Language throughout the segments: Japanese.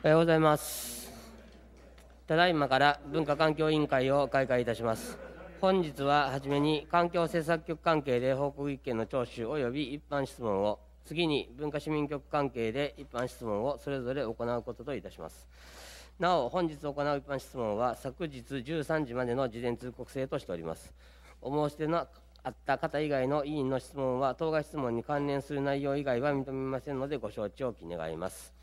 おはようございますただいまから文化環境委員会を開会いたします本日ははじめに環境政策局関係で報告意見の聴取及び一般質問を次に文化市民局関係で一般質問をそれぞれ行うことといたしますなお本日行う一般質問は昨日13時までの事前通告制としておりますお申し出のあった方以外の委員の質問は当該質問に関連する内容以外は認めませんのでご承知を願います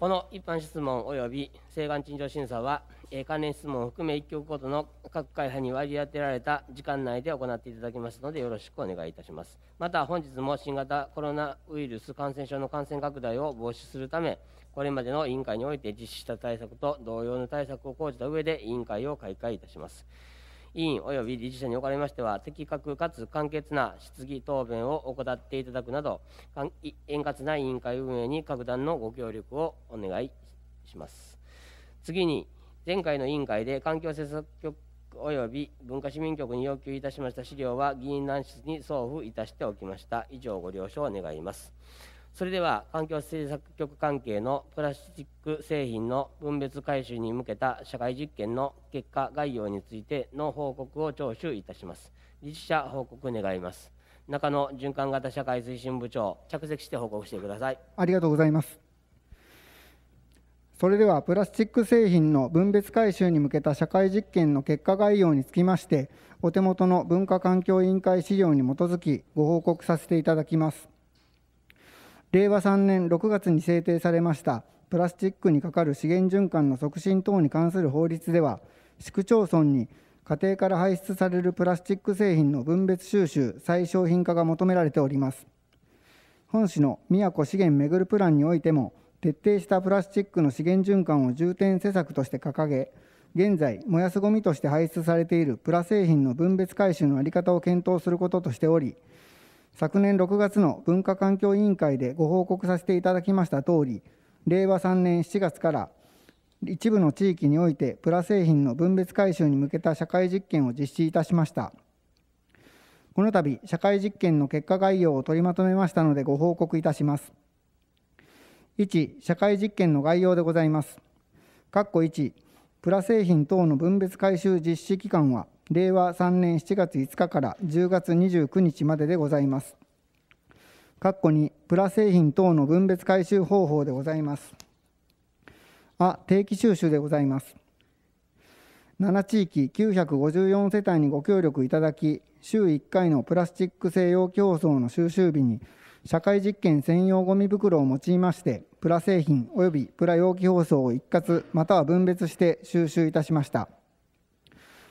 この一般質問及び請願陳情審査は、えー、関連質問を含め1局ごとの各会派に割り当てられた時間内で行っていただきますので、よろしくお願いいたします。また、本日も新型コロナウイルス感染症の感染拡大を防止するため、これまでの委員会において実施した対策と同様の対策を講じた上で、委員会を開会いたします。委員及び理事者におかれましては的確かつ簡潔な質疑答弁を行っていただくなど円滑な委員会運営に格段のご協力をお願いします次に前回の委員会で環境政策局及び文化市民局に要求いたしました資料は議員難室に送付いたしておきました以上ご了承願いますそれでは環境政策局関係のプラスチック製品の分別回収に向けた社会実験の結果概要についての報告を聴取いたします実者報告願います中野循環型社会推進部長着席して報告してくださいありがとうございますそれではプラスチック製品の分別回収に向けた社会実験の結果概要につきましてお手元の文化環境委員会資料に基づきご報告させていただきます令和3年6月に制定されましたプラスチックにかかる資源循環の促進等に関する法律では市区町村に家庭から排出されるプラスチック製品の分別収集再商品化が求められております本市の宮古資源めぐるプランにおいても徹底したプラスチックの資源循環を重点施策として掲げ現在燃やすごみとして排出されているプラ製品の分別回収の在り方を検討することとしており昨年6月の文化環境委員会でご報告させていただきましたとおり、令和3年7月から一部の地域においてプラ製品の分別回収に向けた社会実験を実施いたしましたこの度社会実験の結果概要を取りまとめましたのでご報告いたします1社会実験の概要でございます括弧1プラ製品等の分別回収実施期間は令和3年7月5日から10月29日まででございます。括弧にプラ製品等の分別回収方法でございます。あ、定期収集でございます。7地域954世帯にご協力いただき、週1回のプラスチック製容器包装の収集日に、社会実験専用ゴミ袋を用いまして、プラ製品及びプラ容器包装を一括または分別して収集いたしました。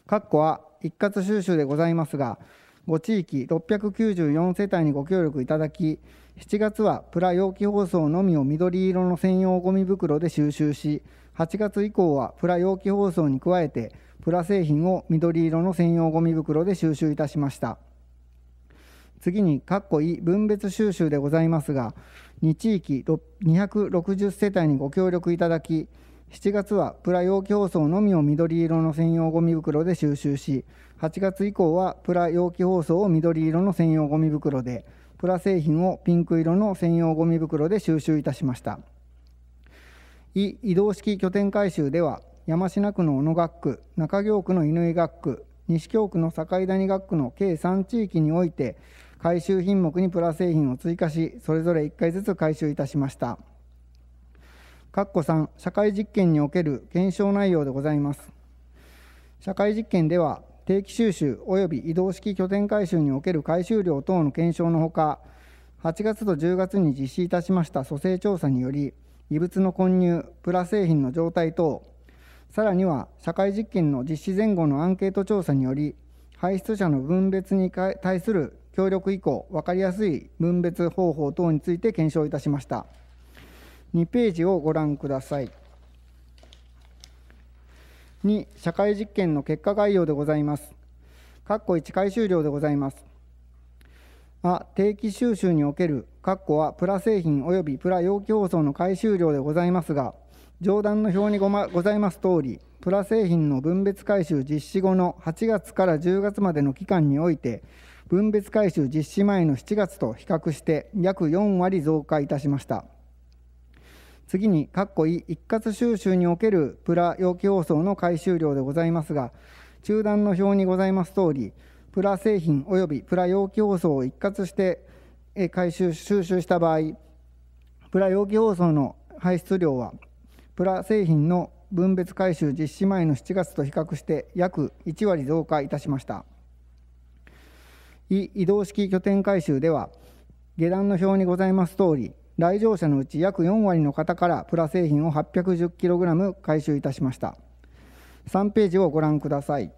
括弧は一括収集でございますが、ご地域694世帯にご協力いただき、7月はプラ容器包装のみを緑色の専用ごみ袋で収集し、8月以降はプラ容器包装に加えて、プラ製品を緑色の専用ごみ袋で収集いたしました。次に、かっこいい分別収集でございますが、2地域260世帯にご協力いただき、7月はプラ容器包装のみを緑色の専用ゴミ袋で収集し8月以降はプラ容器包装を緑色の専用ゴミ袋でプラ製品をピンク色の専用ゴミ袋で収集いたしました移動式拠点改修では山科区の小野学区中京区の乾学区西京区の境谷学区の計3地域において回収品目にプラ製品を追加しそれぞれ1回ずつ回収いたしましたかっこ3、社会実験における検証内容でございます。社会実験では、定期収集及び移動式拠点回収における回収量等の検証のほか、8月と10月に実施いたしました蘇生調査により、異物の混入、プラ製品の状態等、さらには社会実験の実施前後のアンケート調査により、排出者の分別に対する協力以降、分かりやすい分別方法等について検証いたしました。2ページをご覧ください。2、社会実験の結果概要でございます。括弧1回収量でございます。あ、定期収集における、括弧はプラ製品及びプラ容器包装の回収量でございますが、上段の表にご,、ま、ございます通り、プラ製品の分別回収実施後の8月から10月までの期間において、分別回収実施前の7月と比較して約4割増加いたしました。次に、かっこい一括収集におけるプラ容器包装の回収量でございますが、中段の表にございます通り、プラ製品及びプラ容器包装を一括して回収、収集した場合、プラ容器包装の排出量は、プラ製品の分別回収実施前の7月と比較して約1割増加いたしました。移動式拠点回収では、下段の表にございます通り、来場者のうち約4割の方からプラ製品を 810kg 回収いたしました3ページをご覧ください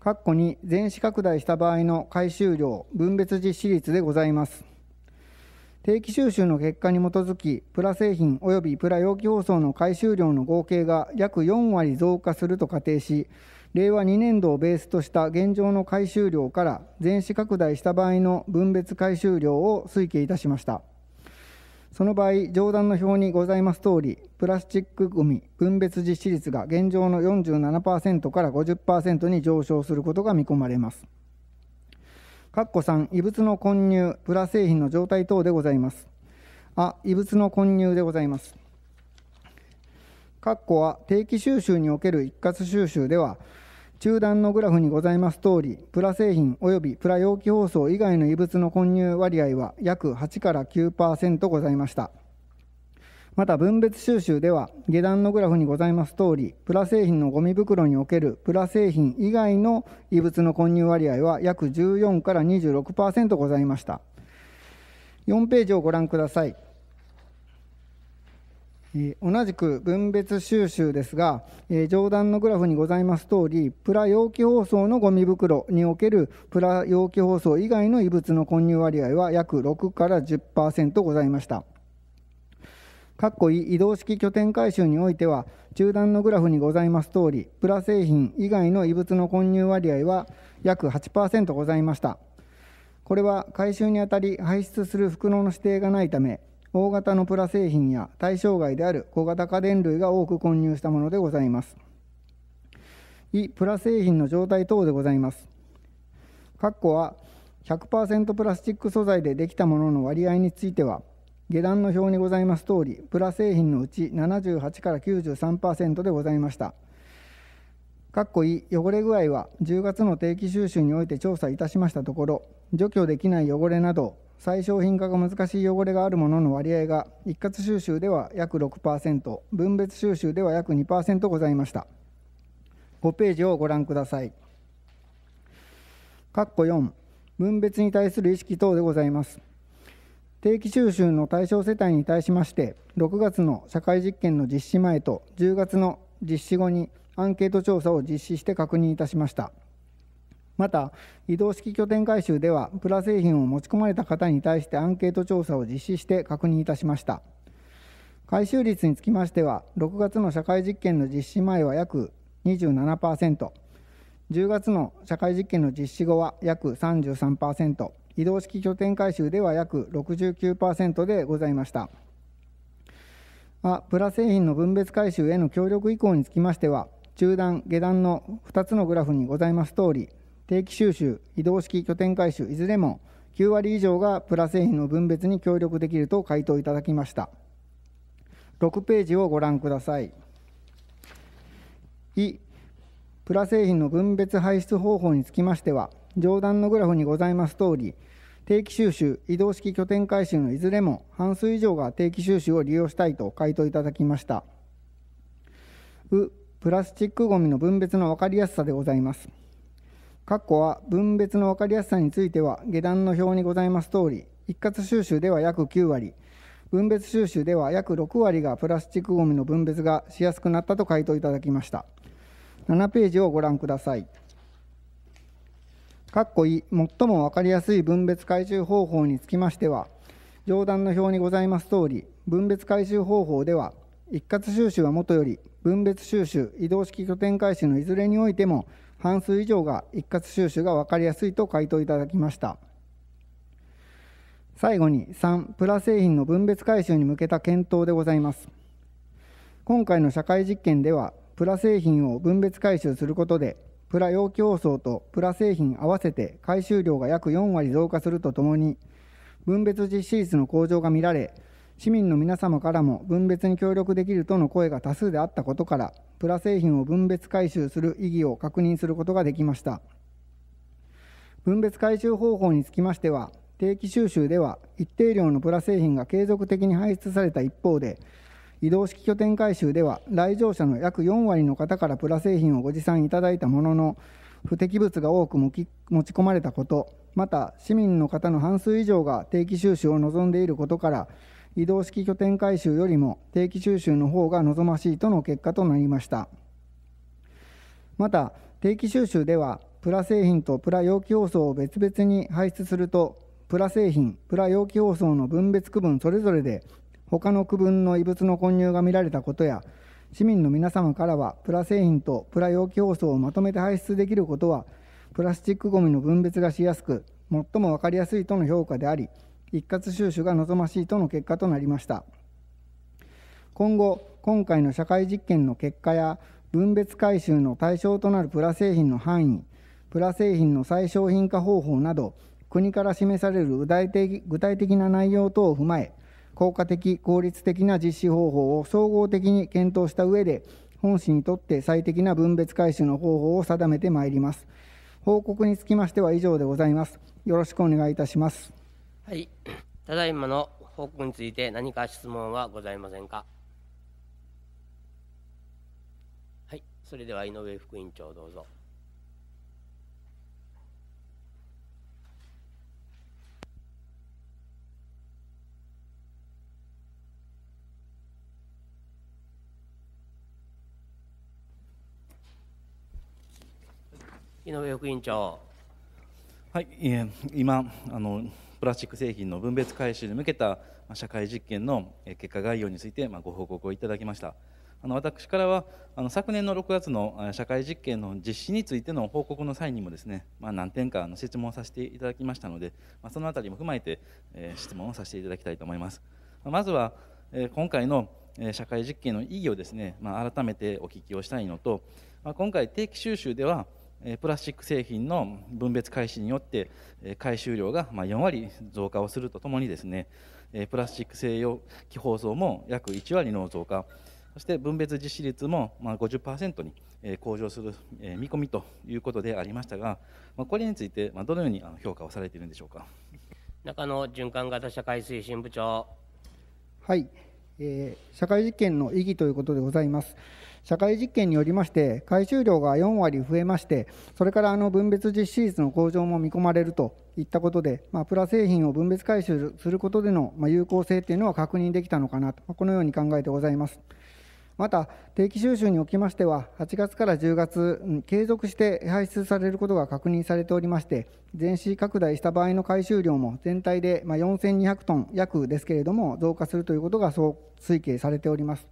括弧に全市拡大した場合の回収量分別実施率でございます定期収集の結果に基づきプラ製品及びプラ容器包装の回収量の合計が約4割増加すると仮定し令和2年度をベースとした現状の回収量から全市拡大した場合の分別回収量を推計いたしましたその場合上段の表にございます通りプラスチックごみ分別実施率が現状の47%から50%に上昇することが見込まれます括弧3異物の混入プラ製品の状態等でございますあ異物の混入でございます括弧は定期収集における一括収集では中段のグラフにございます通り、プラ製品及びプラ容器包装以外の異物の混入割合は約8から9%ございました。また分別収集では、下段のグラフにございます通り、プラ製品のゴミ袋におけるプラ製品以外の異物の混入割合は約14から26%ございました。4ページをご覧ください。同じく分別収集ですが、上段のグラフにございます通り、プラ容器包装のゴミ袋におけるプラ容器包装以外の異物の混入割合は約6から10%ございました。かっこい移動式拠点回収においては、中段のグラフにございます通り、プラ製品以外の異物の混入割合は約8%ございました。これは回収にあたり排出する袋の指定がないため、大型のプラ製品や対象外である小型家電類が多く混入したものでございます。イプラ製品の状態等でございます。括弧は100%プラスチック素材でできたものの割合については、下段の表にございます通り、プラ製品のうち78から93%でございました。かっこいい汚れ具合は10月の定期収集において調査いたしましたところ除去できない汚れなど最小品化が難しい汚れがあるものの割合が一括収集では約6%分別収集では約2%ございました5ページをご覧ください括弧4分別に対する意識等でございます定期収集の対象世帯に対しまして6月の社会実験の実施前と10月の実施後にアンケート調査を実施して確認いたしましたまた移動式拠点改修ではプラ製品を持ち込まれた方に対してアンケート調査を実施して確認いたしました回収率につきましては6月の社会実験の実施前は約 27%10 月の社会実験の実施後は約33%移動式拠点改修では約69%でございましたあプラ製品の分別回収への協力移行につきましては中段下段の2つのグラフにございますとおり定期収集、移動式拠点回収、いずれも9割以上がプラ製品の分別に協力できると回答いただきました。6ページをご覧ください。いプラ製品の分別排出方法につきましては、上段のグラフにございます通り、定期収集、移動式拠点回収のいずれも半数以上が定期収集を利用したいと回答いただきました。う、プラスチックごみの分別の分かりやすさでございます。括弧は分別の分かりやすさについては下段の表にございます通り一括収集では約9割分別収集では約6割がプラスチックごみの分別がしやすくなったと回答いただきました7ページをご覧ください括弧い最も分かりやすい分別回収方法につきましては上段の表にございます通り分別回収方法では一括収集はもとより分別収集移動式拠点回収のいずれにおいても半数以上が一括収集が分かりやすいと回答いただきました最後に3プラ製品の分別回収に向けた検討でございます今回の社会実験ではプラ製品を分別回収することでプラ容器包装とプラ製品合わせて回収量が約4割増加するとともに分別実施率の向上が見られ市民の皆様からも分別に協力できるとの声が多数であったことからプラ製品を分別回収する意義を確認することができました分別回収方法につきましては定期収集では一定量のプラ製品が継続的に排出された一方で移動式拠点回収では来場者の約4割の方からプラ製品をご持参いただいたものの不適物が多く持ち込まれたことまた市民の方の半数以上が定期収集を望んでいることから移動式拠点改修よりも定期収集の方が望ましいとの結果となりましたまた定期収集ではプラ製品とプラ容器包装を別々に排出するとプラ製品プラ容器包装の分別区分それぞれで他の区分の異物の混入が見られたことや市民の皆様からはプラ製品とプラ容器包装をまとめて排出できることはプラスチックごみの分別がしやすく最も分かりやすいとの評価であり一括収集が望ましいとの結果となりました今後今回の社会実験の結果や分別回収の対象となるプラ製品の範囲プラ製品の再商品化方法など国から示される具体的具体的な内容等を踏まえ効果的効率的な実施方法を総合的に検討した上で本市にとって最適な分別回収の方法を定めてまいります報告につきましては以上でございますよろしくお願いいたしますはい、ただいまの報告について何か質問はございませんか。はい、それでは井上副委員長どうぞ。井上副委員長。はい、今あのプラスチック製品の分別回収に向けた社会実験の結果概要についてご報告をいただきました。あの私からはあの昨年の6月の社会実験の実施についての報告の際にもですね、まあ、何点かの質問をさせていただきましたので、まあ、その辺りも踏まえて、え質問をさせていただきたいと思います。まずは、え今回の社会実験の意義をですね、まあ、改めてお聞きをしたいのと、ま今回定期収集ではプラスチック製品の分別開始によって回収量が4割増加をするとともにですねプラスチック製容器包装も約1割の増加そして分別実施率も50%に向上する見込みということでありましたがこれについてどのように評価をされているんでしょうか中野循環型社会推進部長はい、えー、社会実験の意義ということでございます。社会実験によりまして回収量が4割増えましてそれからあの分別実施率の向上も見込まれるといったことで、まあ、プラ製品を分別回収することでの、ま有効性というのは確認できたのかなと、このように考えてございます。また定期収集におきましては8月から10月、継続して排出されることが確認されておりまして全市拡大した場合の回収量も全体で、ま4200トン約ですけれども増加するということがそう推計されております。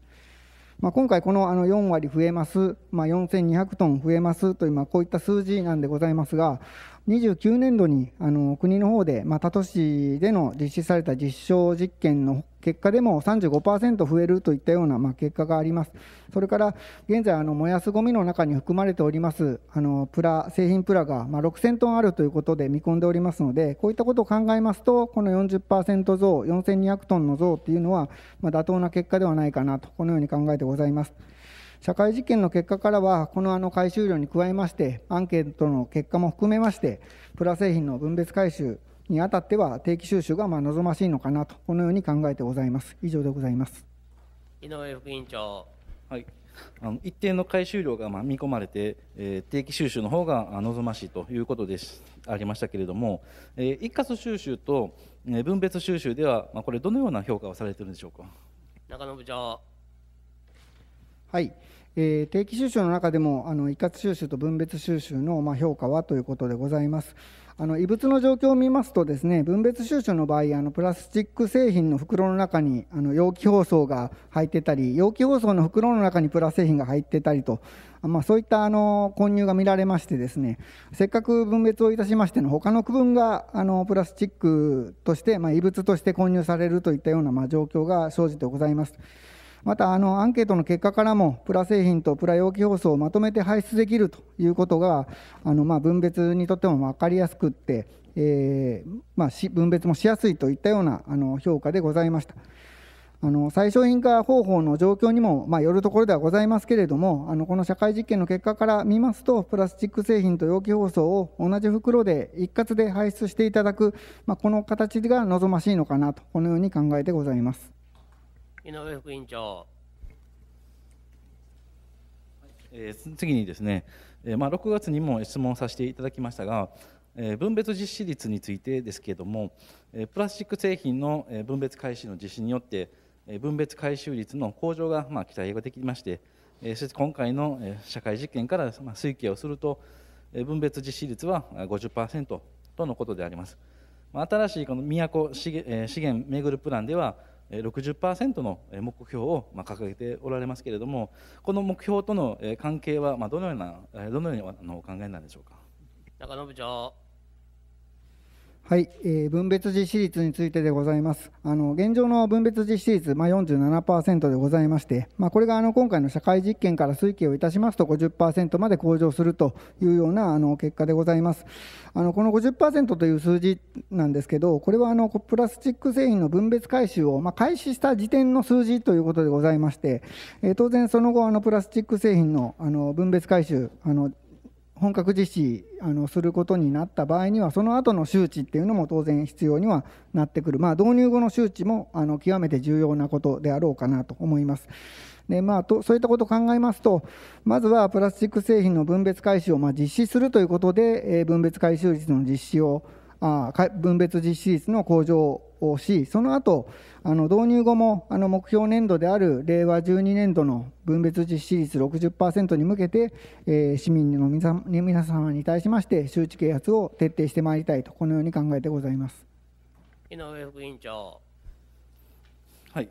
まあ、今回このあの4割増えます、まあ、4200トン増えますという、こういった数字なんでございますが、29年度にあの国の方で、まあ、他都市での実施された実証実験の結果でも35%増えるといったような、まあ、結果があります。それから現在あの燃やすごみの中に含まれておりますあのプラ製品プラが、まあ、6000トンあるということで見込んでおりますのでこういったことを考えますとこの40%増4200トンの増というのは、まあ、妥当な結果ではないかなとこのように考えてございます。社会実験の結果からはこのあの回収量に加えましてアンケートの結果も含めましてプラ製品の分別回収にあたっては定期収集がまあ望ましいのかなとこのように考えてございます以上でございます井上副委員長はいあの一定の回収量がま見込まれて、えー、定期収集の方が望ましいということでありましたけれども、えー、一括収集と分別収集では、まあ、これどのような評価をされているんでしょうか中野部長はい、えー、定期収集の中でもあの一括収集と分別収集の、まあ、評価はということでございます。あの異物の状況を見ますとですね分別収集の場合あのプラスチック製品の袋の中にあの容器包装が入ってたり容器包装の袋の中にプラス製品が入ってたりと、まあ、そういったあの混入が見られましてですねせっかく分別をいたしましての他の区分があのプラスチックとして、まあ、異物として混入されるといったような、まあ、状況が生じてございます。またあのアンケートの結果からもプラ製品とプラ容器包装をまとめて排出できるということがあのまあ分別にとっても分かりやすくって、えーまあ、分別もしやすいといったようなあの評価でございました。あの最小品化方法の状況にも、まあ、よるところではございますけれどもあのこの社会実験の結果から見ますとプラスチック製品と容器包装を同じ袋で一括で排出していただく、まあ、この形が望ましいのかなとこのように考えてございます。井上副委員長。えー、次にですね、えーまあ、6月にも質問させていただきましたが、えー、分別実施率についてですけれども、えー、プラスチック製品の分別回収の実施によって、えー、分別回収率の向上が、まあ、期待ができまして、えー、そして今回の社会実験から、まあ、推計をすると、えー、分別実施率は50%とのことであります。まあ、新しいこの都資源,、えー、資源巡るプランでは60%の目標を掲げておられますけれどもこの目標との関係はどのようなどのようにお考えなんでしょうか中部長はい、えー、分別実施率についてでございます。あの現状の分別実施率、まあ、47%でございまして、まあ、これがあの今回の社会実験から推計をいたしますと50%まで向上するというようなあの結果でございます。あのこの50%という数字なんですけど、これはあのプラスチック製品の分別回収を、まあ、開始した時点の数字ということでございまして、えー、当然その後あのプラスチック製品のあの分別回収あの本格実施あのすることになった場合にはその後の周知っていうのも当然必要にはなってくる、まあ、導入後の周知もあの極めて重要なことであろうかなと思います。でまあ、とそういったことを考えますとまずはプラスチック製品の分別回収を、まあ、実施するということで、えー、分別回収率の実施をあ分別実施率の向上をし、その後あの導入後もあの目標年度である令和12年度の分別実施率60%に向けて、えー、市民の皆様に対しまして、周知啓発を徹底してまいりたいと、このように考えてございます井上副委員長。はい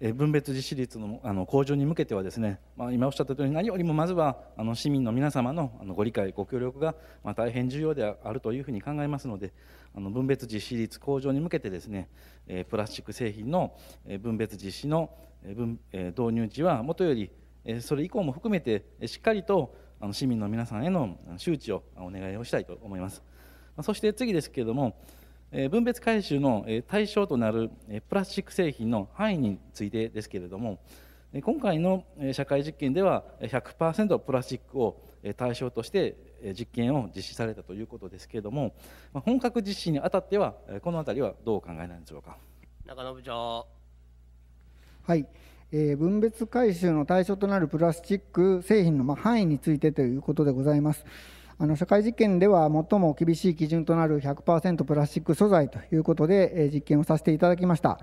分別実施率のあの向上に向けてはですね、まあ、今おっしゃった通り何よりもまずはあの市民の皆様のあのご理解ご協力が、まあ、大変重要であるというふうに考えますのであの分別実施率向上に向けてですね、えー、プラスチック製品の分別実施の分、えー、導入時はもとよりそれ以降も含めてしっかりとあの市民の皆さんへの周知をお願いをしたいと思います。そして次ですけれども分別回収の対象となるプラスチック製品の範囲についてですけれども今回の社会実験では100%プラスチックを対象として実験を実施されたということですけれども本格実施にあたってはこの辺りはどう考えなんでしょうか中野部長はい、えー、分別回収の対象となるプラスチック製品の範囲についてということでございます。あの社会実験では最も厳しい基準となる100%プラスチック素材ということで実験をさせていただきました。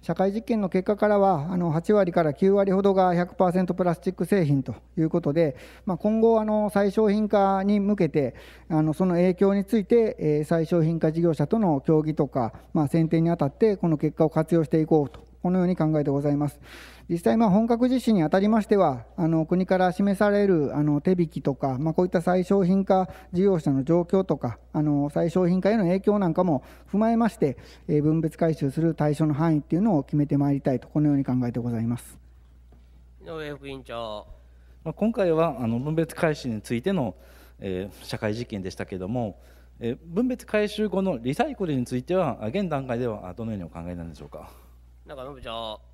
社会実験の結果からはあの8割から9割ほどが100%プラスチック製品ということで、まあ、今後あの再商品化に向けてあのその影響について、最小再商品化事業者との協議とか、まあ、選定にあたってこの結果を活用していこうとこのように考えてございます。実際、本格実施にあたりましては、あの国から示されるあの手引きとか、まあ、こういった再商品化事業者の状況とか、あの再商品化への影響なんかも踏まえまして、えー、分別回収する対象の範囲っていうのを決めてまいりたいと、このように考えてございます。井上副委員長今回はあの分別回収についての、えー、社会実験でしたけれども、えー、分別回収後のリサイクルについては現段階ではどのようにお考えなんでしょうか。中野部長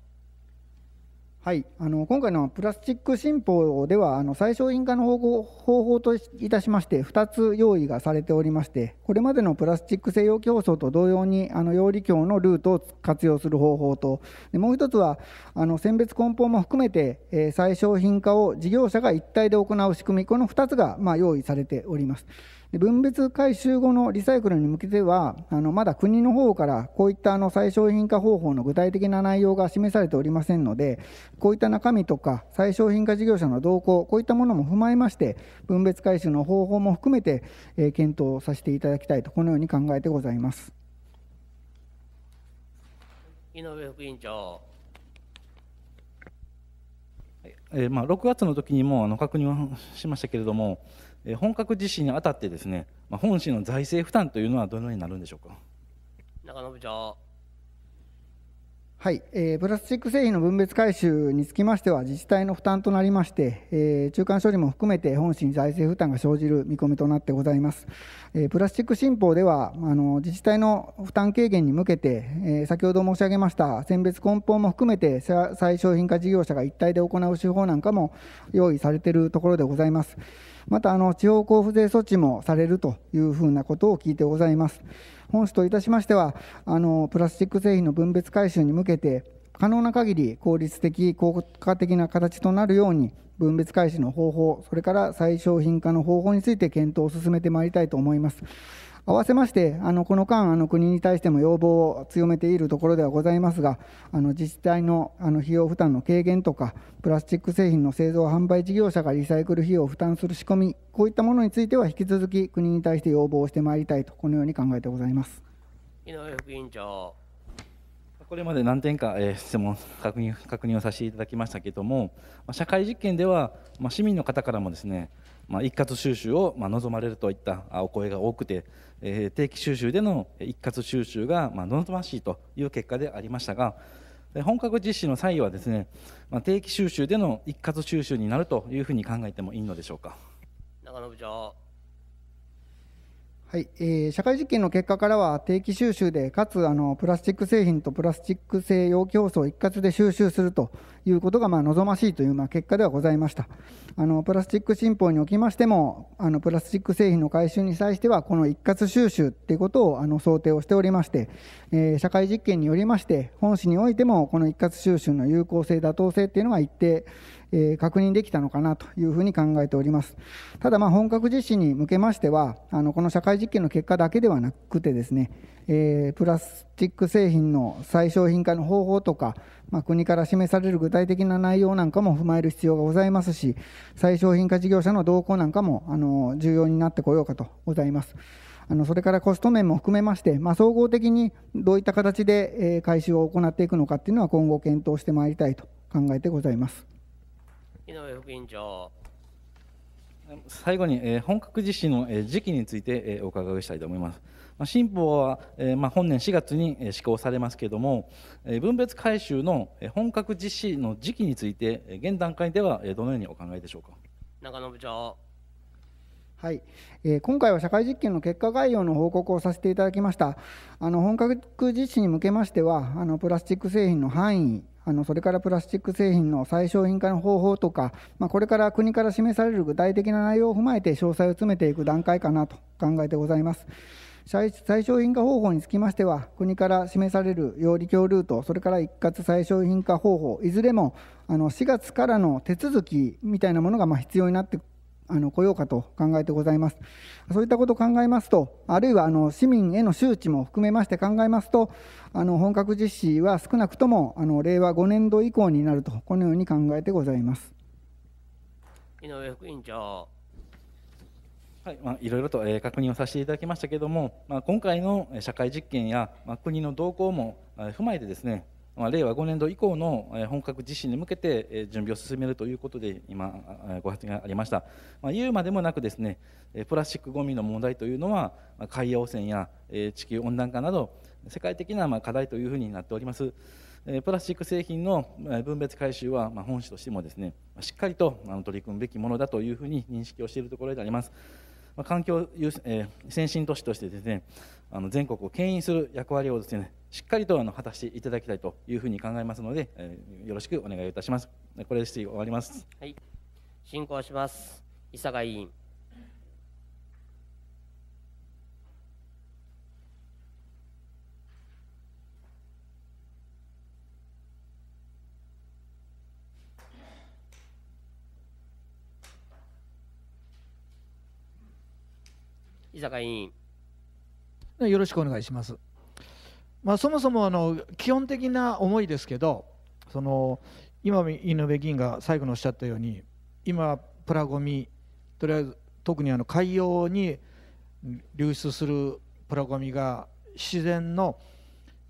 はい、あの今回のプラスチック新法ではあの最小印鑑の方法といたしまして2つ用意がされておりましてこれまでのプラスチック製容器包装と同様にあの容理協のルートを活用する方法とでもう1つはあの選別梱包も含めて、えー、最小品化を事業者が一体で行う仕組みこの2つが、まあ、用意されております。で分別回収後のリサイクルに向けてはあのまだ国の方からこういったあの最小品化方法の具体的な内容が示されておりませんのでこういった中身とか最小品化事業者の動向こういったものも踏まえまして分別回収の方法も含めて、えー、検討させていただきたいとこのように考えてございます。井上副委員長えーまあ、6月の時にもあの確認をしましたけれども、本格実施にあたってですね、まあ、本市の財政負担というのはどのようになるんでしょうか中野部長はい、えー、プラスチック製品の分別回収につきましては自治体の負担となりまして、えー、中間処理も含めて本市に財政負担が生じる見込みとなってございます、えー、プラスチック新法ではあの自治体の負担軽減に向けて、えー、先ほど申し上げました選別梱包も含めて再商品化事業者が一体で行う手法なんかも用意されているところでございます、またあの地方交付税措置もされるというふうなことを聞いてございます。本市といたしましてはあの、プラスチック製品の分別回収に向けて、可能な限り効率的、効果的な形となるように、分別回収の方法、それから再商品化の方法について検討を進めてまいりたいと思います。合わせまして、あのこの間、あの国に対しても要望を強めているところではございますが、あの自治体のあの費用負担の軽減とか、プラスチック製品の製造・販売事業者がリサイクル費用を負担する仕込み、こういったものについては、引き続き国に対して要望をしてまいりたいと、このように考えてございます井上副委員長。これまで何点か、えー、質問確認、確認をさせていただきましたけれども、社会実験では、まあ、市民の方からもですね、まあ、一括収集を、まあ、望まれるといったお声が多くて、え定期収集での一括収集が、まあ、望ましいという結果でありましたが本格実施の際はですね、まあ、定期収集での一括収集になるというふうに考えてもいいのでしょうか。中野部長はい、えー、社会実験の結果からは定期収集でかつあのプラスチック製品とプラスチック製容器包装を一括で収集するということがまあ望ましいというまあ結果ではございましたあのプラスチック新法におきましてもあのプラスチック製品の回収に際してはこの一括収集ということをあの想定をしておりまして、えー、社会実験によりまして本市においてもこの一括収集の有効性妥当性というのが一定え確認できたのかなというふうに考えております。ただ、本格実施に向けましては、あのこの社会実験の結果だけではなくてですね、えプラスチック製品の再商品化の方法とか、まあ、国から示される具体的な内容なんかも踏まえる必要がございますし、再商品化事業者の動向なんかもあの重要になってこようかとございます。あのそれからコスト面も含めまして、まあ、総合的にどういった形で回収を行っていくのかっていうのは今後検討してまいりたいと考えてございます。井上副委員長最後に、えー、本格実施の、えー、時期について、えー、お伺いしたいと思います。まあ、新法は、えーまあ、本年4月に、えー、施行されますけれども、えー、分別回収の、えー、本格実施の時期について、えー、現段階では、えー、どのようにお考えでしょうか中野部長。はい、えー、今回は社会実験の結果概要の報告をさせていただきました。あの本格実施に向けましては、あのプラスチック製品の範囲あのそれからプラスチック製品の最小品化の方法とか、まあ、これから国から示される具体的な内容を踏まえて詳細を詰めていく段階かなと考えてございます。最小品化方法につきましては、国から示される料理協ルート、それから一括最小品化方法、いずれもあの4月からの手続きみたいなものがま必要になってあの来ようかと考えてございます。そういったことを考えますと、あるいはあの市民への周知も含めまして考えますと、あの本格実施は少なくともあの令和5年度以降になると、このように考えてございます。井上副委員長。はいまあ、いろいろと、えー、確認をさせていただきましたけれども、まあ、今回の社会実験や、まあ、国の動向も踏まえてですね、ま令和5年度以降の本格実施に向けて準備を進めるということで今ご発言がありました、まあ、言うまでもなくですねプラスチックごみの問題というのは海洋汚染や地球温暖化など世界的な課題というふうになっておりますプラスチック製品の分別回収は本市としてもですねしっかりと取り組むべきものだというふうに認識をしているところであります環境先進都市としてですねあの全国を牽引する役割をですねしっかりとあの果たしていただきたいというふうに考えますので、えー、よろしくお願いいたします。これで質疑終わります。はい、進行します。伊坂委員。伊坂委員。よろしくお願いします。まあ、そもそもあの基本的な思いですけどその今井上議員が最後におっしゃったように今プラごみとりあえず特にあの海洋に流出するプラごみが自然の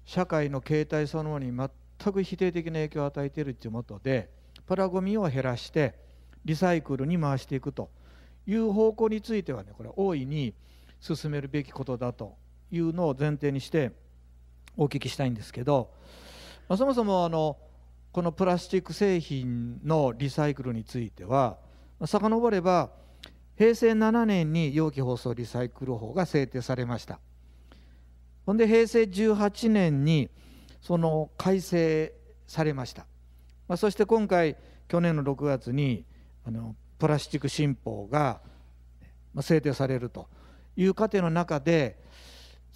社会の形態そのものに全く否定的な影響を与えているというもとでプラごみを減らしてリサイクルに回していくという方向についてはねこれは大いに進めるべきことだというのを前提にしてお聞きしたいんですけど、まあ、そもそもあのこのプラスチック製品のリサイクルについては遡れば平成7年に容器包装リサイクル法が制定されましたほんで平成18年にその改正されました、まあ、そして今回去年の6月にあのプラスチック新法が制定されるという過程の中で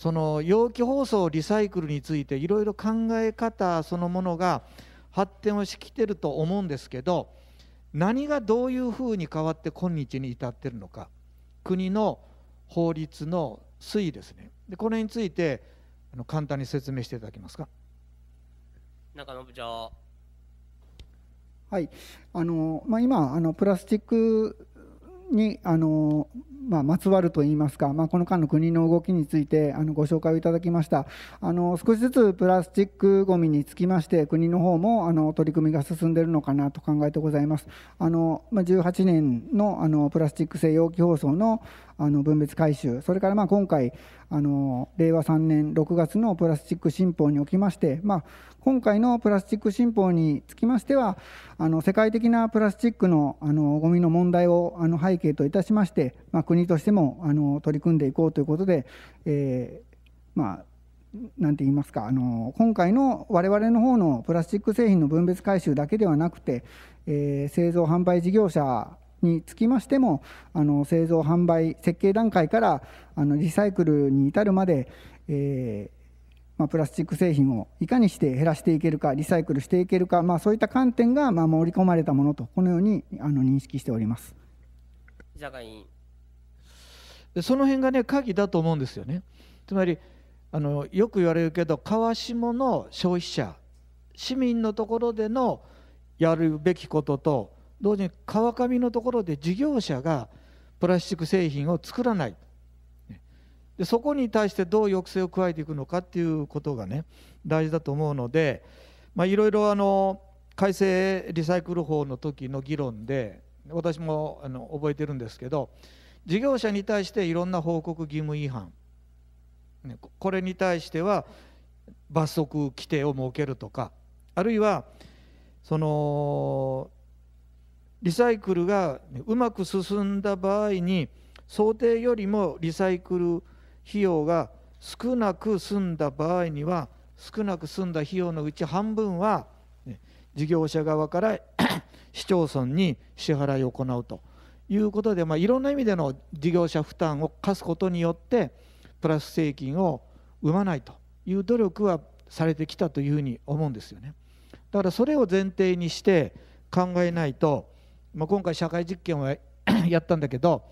その容器包装リサイクルについていろいろ考え方そのものが発展をしきてると思うんですけど何がどういうふうに変わって今日に至ってるのか国の法律の推移ですねでこれについてあの簡単に説明していただけますか中野部長はいあのまあ今、今あのプラスチックにあの、まあ、まつわるといいますか、まあ、この間の国の動きについてあのご紹介をいただきましたあの少しずつプラスチックごみにつきまして国の方もあの取り組みが進んでいるのかなと考えてございますあの、まあ、18年のあのプラスチック製容器包装のあの分別回収それからまあ今回あの令和3年6月のプラスチック新法におきまして、まあ今回のプラスチック新法につきましてはあの世界的なプラスチックのあのゴミの問題をあの背景といたしまして、まあ、国としてもあの取り組んでいこうということで、えー、まあなんて言いますかあの今回の我々の方のプラスチック製品の分別回収だけではなくて、えー、製造販売事業者につきましてもあの製造販売設計段階からあのリサイクルに至るまで、えーまあ、プラスチック製品をいかにして減らしていけるかリサイクルしていけるか、まあ、そういった観点がまあ盛り込まれたものとこのようにあの認識しておりますその辺がね鍵だと思うんですよねつまりあのよく言われるけど川下の消費者市民のところでのやるべきことと同時に川上のところで事業者がプラスチック製品を作らないでそこに対してどう抑制を加えていくのかっていうことがね大事だと思うのでいろいろ改正リサイクル法の時の議論で私もあの覚えてるんですけど事業者に対していろんな報告義務違反これに対しては罰則規定を設けるとかあるいはそのリサイクルがうまく進んだ場合に想定よりもリサイクル費用が少なく済んだ場合には少なく済んだ費用のうち半分は事業者側から 市町村に支払いを行うということで、まあ、いろんな意味での事業者負担を課すことによってプラス税金を生まないという努力はされてきたというふうに思うんですよね。だからそれを前提にして考えないと、まあ、今回社会実験をやったんだけど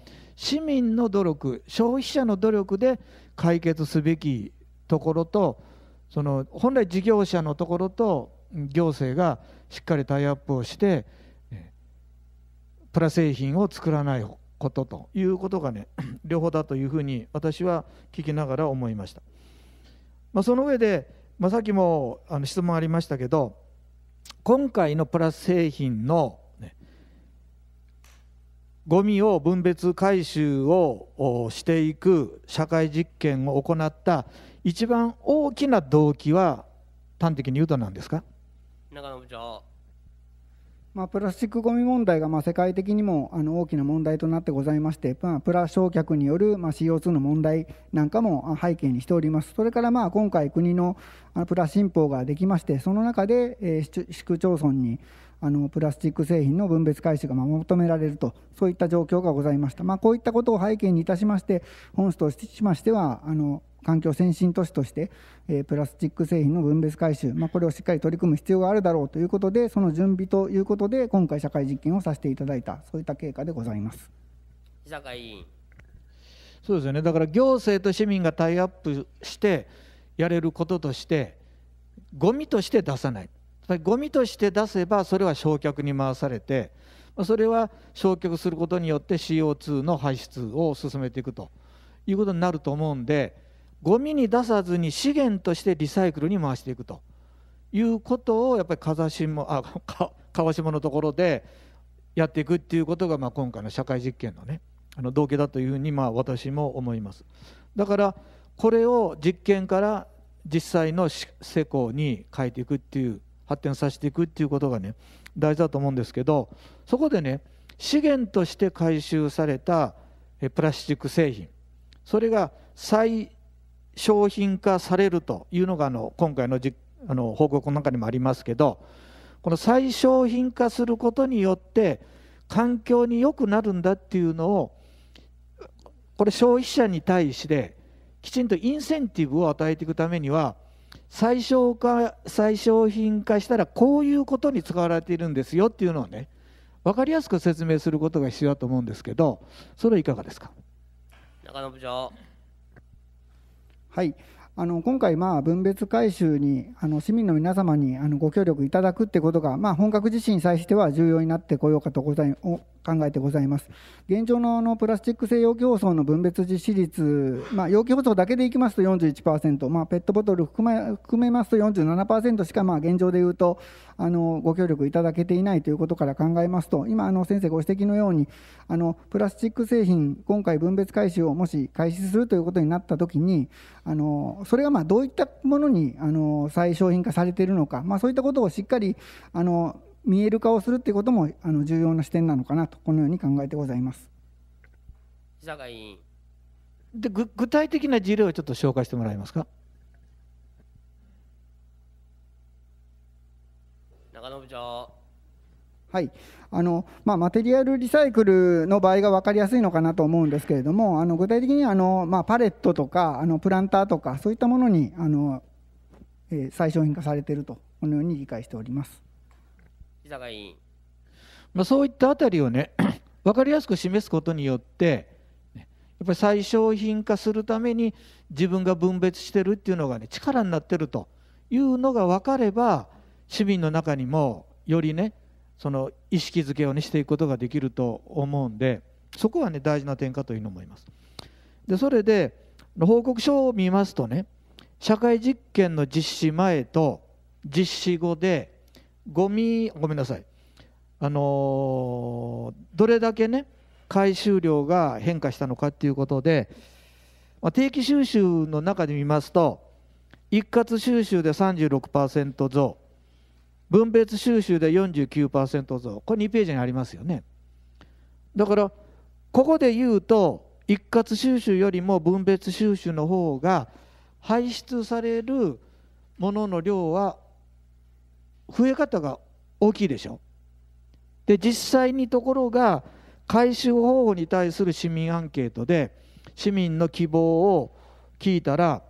市民の努力消費者の努力で解決すべきところとその本来事業者のところと行政がしっかりタイアップをしてプラ製品を作らないことということがね 両方だというふうに私は聞きながら思いました、まあ、その上で、まあ、さっきもあの質問ありましたけど今回のプラス製品のゴミを分別回収をしていく社会実験を行った一番大きな動機は端的に言うと何ですか中野部長、まあ、プラスチックごみ問題がまあ世界的にもあの大きな問題となってございまして、まあ、プラ焼却によるまあ CO2 の問題なんかも背景にしておりますそれからまあ今回国のプラ新法ができましてその中で市区町村にあのプラスチック製品の分別回収が求められるとそういった状況がございました、まあ、こういったことを背景にいたしまして本市としましてはあの環境先進都市として、えー、プラスチック製品の分別回収、まあ、これをしっかり取り組む必要があるだろうということでその準備ということで今回社会実験をさせていただいたそういった経過でございます。社会委員そうですよねだから行政と市民がタイアップしてやれることとしてゴミとして出さないりゴミとして出せばそれは焼却に回されてそれは焼却することによって CO2 の排出を進めていくということになると思うんでゴミに出さずに資源としてリサイクルに回していくということをやっぱり風下あ川下のところでやっていくっていうことが、まあ、今回の社会実験のねあの動機だというふうに、まあ、私も思います。だからこれを実験から実際の施工に変えていくっていう発展させていくっていうことがね大事だと思うんですけどそこでね資源として回収されたプラスチック製品それが再商品化されるというのがあの今回のじあの報告の中にもありますけどこの再商品化することによって環境に良くなるんだっていうのをこれ消費者に対してきちんとインセンティブを与えていくためには最小化最小品化したらこういうことに使われているんですよっていうのをね分かりやすく説明することが必要だと思うんですけどそれはいかがですか中野部長はいあの今回、分別回収にあの市民の皆様にあのご協力いただくということが、まあ、本格実施に際しては重要になってこようかとござい考えてございます。現状のあのプラスチック製容器包装の分別実施率、まあ、容器包装だけでいきますと41%、まあ、ペットボトル含め含めますと47%しか、まあ、現状でいうとあのご協力いただけていないということから考えますと、今、先生ご指摘のようにあの、プラスチック製品、今回、分別回収をもし開始するということになったときに、あのそれがまあどういったものにあの再商品化されているのか、まあ、そういったことをしっかりあの見える化をするということもあの重要な視点なのかなとこのように考えてございます。坂委員で具体的な事例をちょっと紹介してもらえますか。中野部長はいあのまあ、マテリアルリサイクルの場合が分かりやすいのかなと思うんですけれどもあの具体的にあの、まあ、パレットとかあのプランターとかそういったものにあの、えー、最小品化されているとこのように理解しております坂委員、まあ、そういったあたりをね 分かりやすく示すことによってやっぱり最小品化するために自分が分別してるっていうのがね力になってるというのが分かれば市民の中にもよりねその意識づけを、ね、していくことができると思うんでそこはね大事な点かというのう思います。でそれで報告書を見ますとね社会実験の実施前と実施後でゴミごめんなさいあのー、どれだけね回収量が変化したのかっていうことで、まあ、定期収集の中で見ますと一括収集で36%増分別収集で49%増これ2ページにありますよねだからここで言うと一括収集よりも分別収集の方が排出されるものの量は増え方が大きいでしょで実際にところが回収方法に対する市民アンケートで市民の希望を聞いたら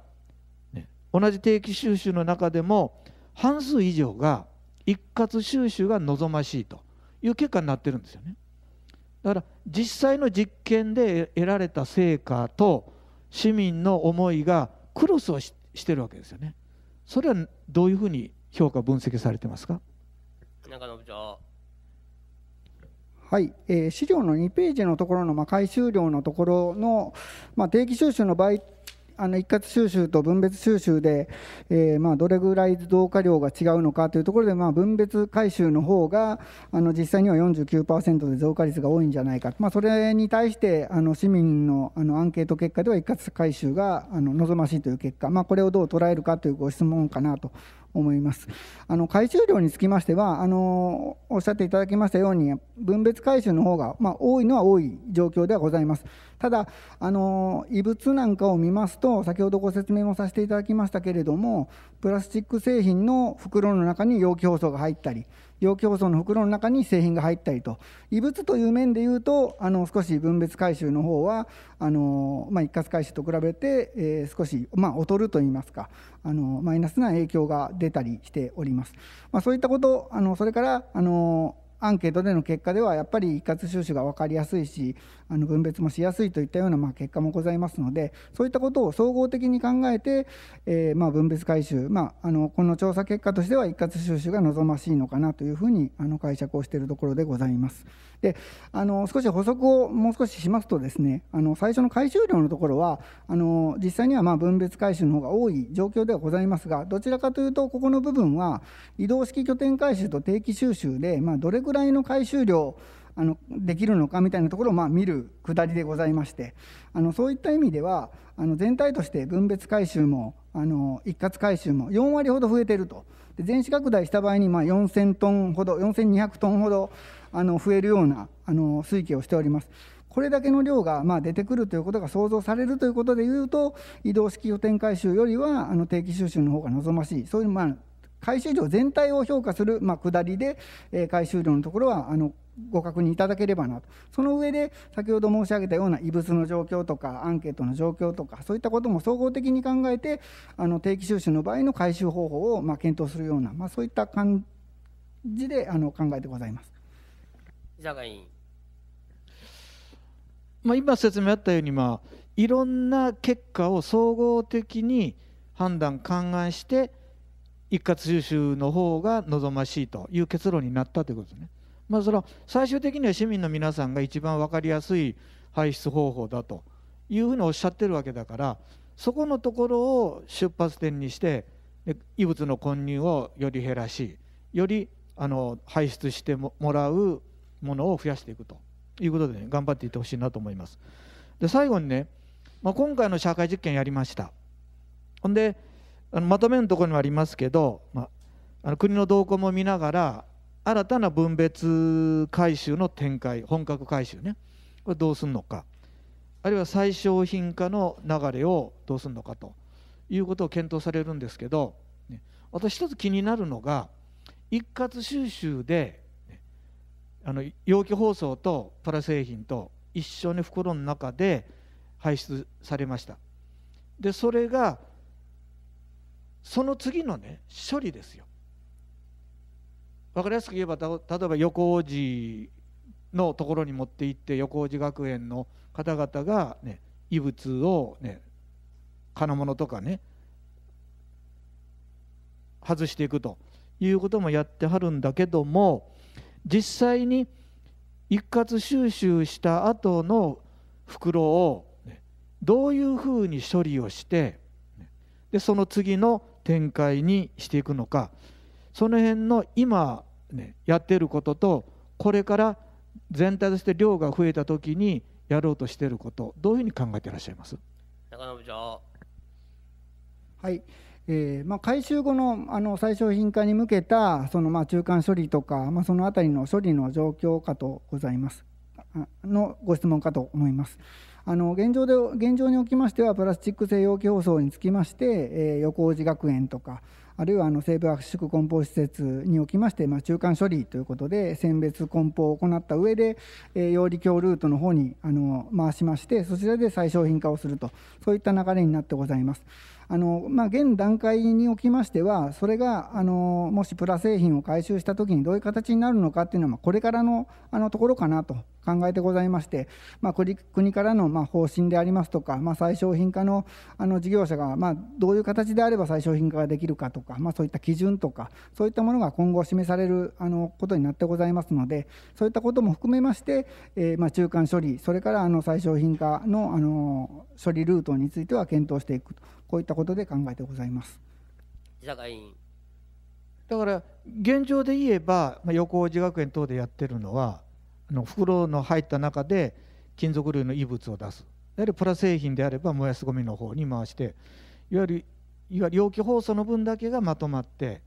同じ定期収集の中でも半数以上が一括収集が望ましいという結果になってるんですよね。だから実際の実験で得られた成果と市民の思いがクロスをしてるわけですよね。それはどういうふうに評価分析されてますか中野部長はい、えー、資料の2ページのところの、まあ、回収量のところの、まあ、定期収集の場合あの一括収集と分別収集で、えー、まあ、どれぐらい増加量が違うのかというところで、まあ、分別回収の方があの実際には49%で増加率が多いんじゃないか、まあ、それに対してあの市民のあのアンケート結果では一括回収があの望ましいという結果、まこれをどう捉えるかというご質問かなと思います。あの回収量につきましてはあのおっしゃっていただきましたように分別回収の方がまあ、多いのは多い状況ではございます。ただあの異物なんかを見ますと先ほどご説明もさせていただきましたけれどもプラスチック製品の袋の中に容器包装が入ったり容器包装の袋の中に製品が入ったりと異物という面でいうとあの少し分別回収の方はあの、まあ、一括回収と比べて、えー、少し、まあ、劣るといいますかあのマイナスな影響が出たりしております。まあ、そういったことあのそれからあのアンケートでの結果ではやっぱり一括収集が分かりやすいしあの分別もしやすいといったようなまあ結果もございますのでそういったことを総合的に考えて、えー、まあ分別回収、まあ、あのこの調査結果としては一括収集が望ましいのかなというふうにあの解釈をしているところでございます。であの少し補足をもう少ししますとですねあの最初の回収量のところはあの実際にはま分別回収の方が多い状況ではございますがどちらかというとここの部分は移動式拠点回収と定期収集で、まあ、どれぐらいの回収量あのできるのかみたいなところをまあ見るくだりでございましてあのそういった意味ではあの全体として分別回収もあの一括回収も4割ほど増えているとで全市拡大した場合にまあ4000トンほど4200トンほどあの増えるようなあの推計をしております。これだけの量がまあ出てくるということが想像されるということでいうと移動式予定回収よりはあの定期収集の方が望ましいそういうまあ回収量全体を評価する、まあ、下りで、えー、回収量のところはあのご確認いただければなと、その上で先ほど申し上げたような異物の状況とか、アンケートの状況とか、そういったことも総合的に考えて、あの定期収集の場合の回収方法をまあ検討するような、まあ、そういった感じであの考えてございます。伊坂まあ、今説明あったように、まあ、いろんな結果を総合的に判断、勘案して、一括収集の方が望ましいという結論になったということですね。まあ、その最終的には市民の皆さんが一番分かりやすい排出方法だというふうにおっしゃってるわけだからそこのところを出発点にして異物の混入をより減らしよりあの排出してもらうものを増やしていくということで、ね、頑張っていってほしいなと思います。で最後にね、まあ、今回の社会実験やりました。ほんであのまとめのところにもありますけど、まあ、あの国の動向も見ながら新たな分別回収の展開本格回収ねこれどうするのかあるいは最小品化の流れをどうするのかということを検討されるんですけど、ね、私一つ気になるのが一括収集で、ね、あの容器包装とプラ製品と一緒に袋の中で排出されました。でそれがその次のね処理ですよ分かりやすく言えば例えば横尾寺のところに持って行って横尾寺学園の方々が、ね、異物を、ね、金物とかね外していくということもやってはるんだけども実際に一括収集した後の袋をどういうふうに処理をしてでその次の展開にしていくのかその辺の今、ね、やっていることとこれから全体として量が増えた時にやろうとしていることどういうふうに考えていらっしゃいます中野部長はいえーまあ、回収後のあの最小品化に向けたそのまあ中間処理とか、まあ、そのあたりの処理の状況かとございますのご質問かと思います。あの現状で現状におきましてはプラスチック製容器包装につきまして、えー、横尾寺学園とかあるいはあの西部圧縮梱包施設におきまして、まあ、中間処理ということで選別梱包を行った上で、えー、養理強ルートの方にあの回しましてそちらで再商品化をするとそういった流れになってございます。あの、まあ、現段階におきましては、それがあのもしプラ製品を回収したときにどういう形になるのかっていうのは、これからのあのところかなと考えてございまして、まあ、国からのま方針でありますとか、まあ、最商品化のあの事業者がまどういう形であれば最商品化ができるかとか、まあ、そういった基準とか、そういったものが今後示されるあのことになってございますので、そういったことも含めまして、えー、ま中間処理、それからあの最商品化のあの処理ルートについては検討していくと。こういったことで考えてございます。だから現状で言えば、まあ、横尾子学園等でやってるのはあの袋の入った中で金属類の異物を出すやはりプラ製品であれば燃やすごみの方に回していわゆるいわゆる容器包装の分だけがまとまって、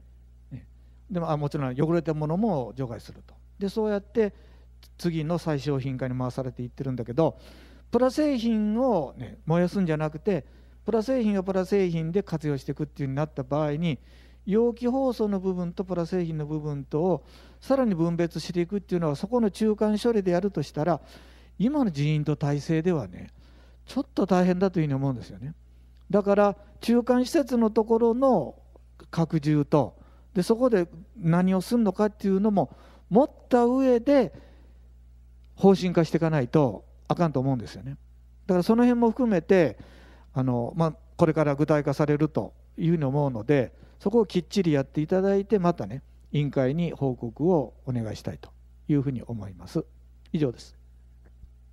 ね、でもあもちろん汚れたものも除外するとでそうやって次の再商品化に回されていってるんだけどプラ製品を、ね、燃やすんじゃなくてプラ製品はプラ製品で活用していくっていうになった場合に容器包装の部分とプラ製品の部分とをさらに分別していくっていうのはそこの中間処理でやるとしたら今の人員と体制ではねちょっと大変だというふうに思うんですよね。だから中間施設のところの拡充とでそこで何をするのかっていうのも持った上で方針化していかないとあかんと思うんですよね。だからその辺も含めてあの、まあ、これから具体化されるというふうに思うのでそこをきっちりやっていただいてまたね委員会に報告をお願いしたいというふうに思います。以上です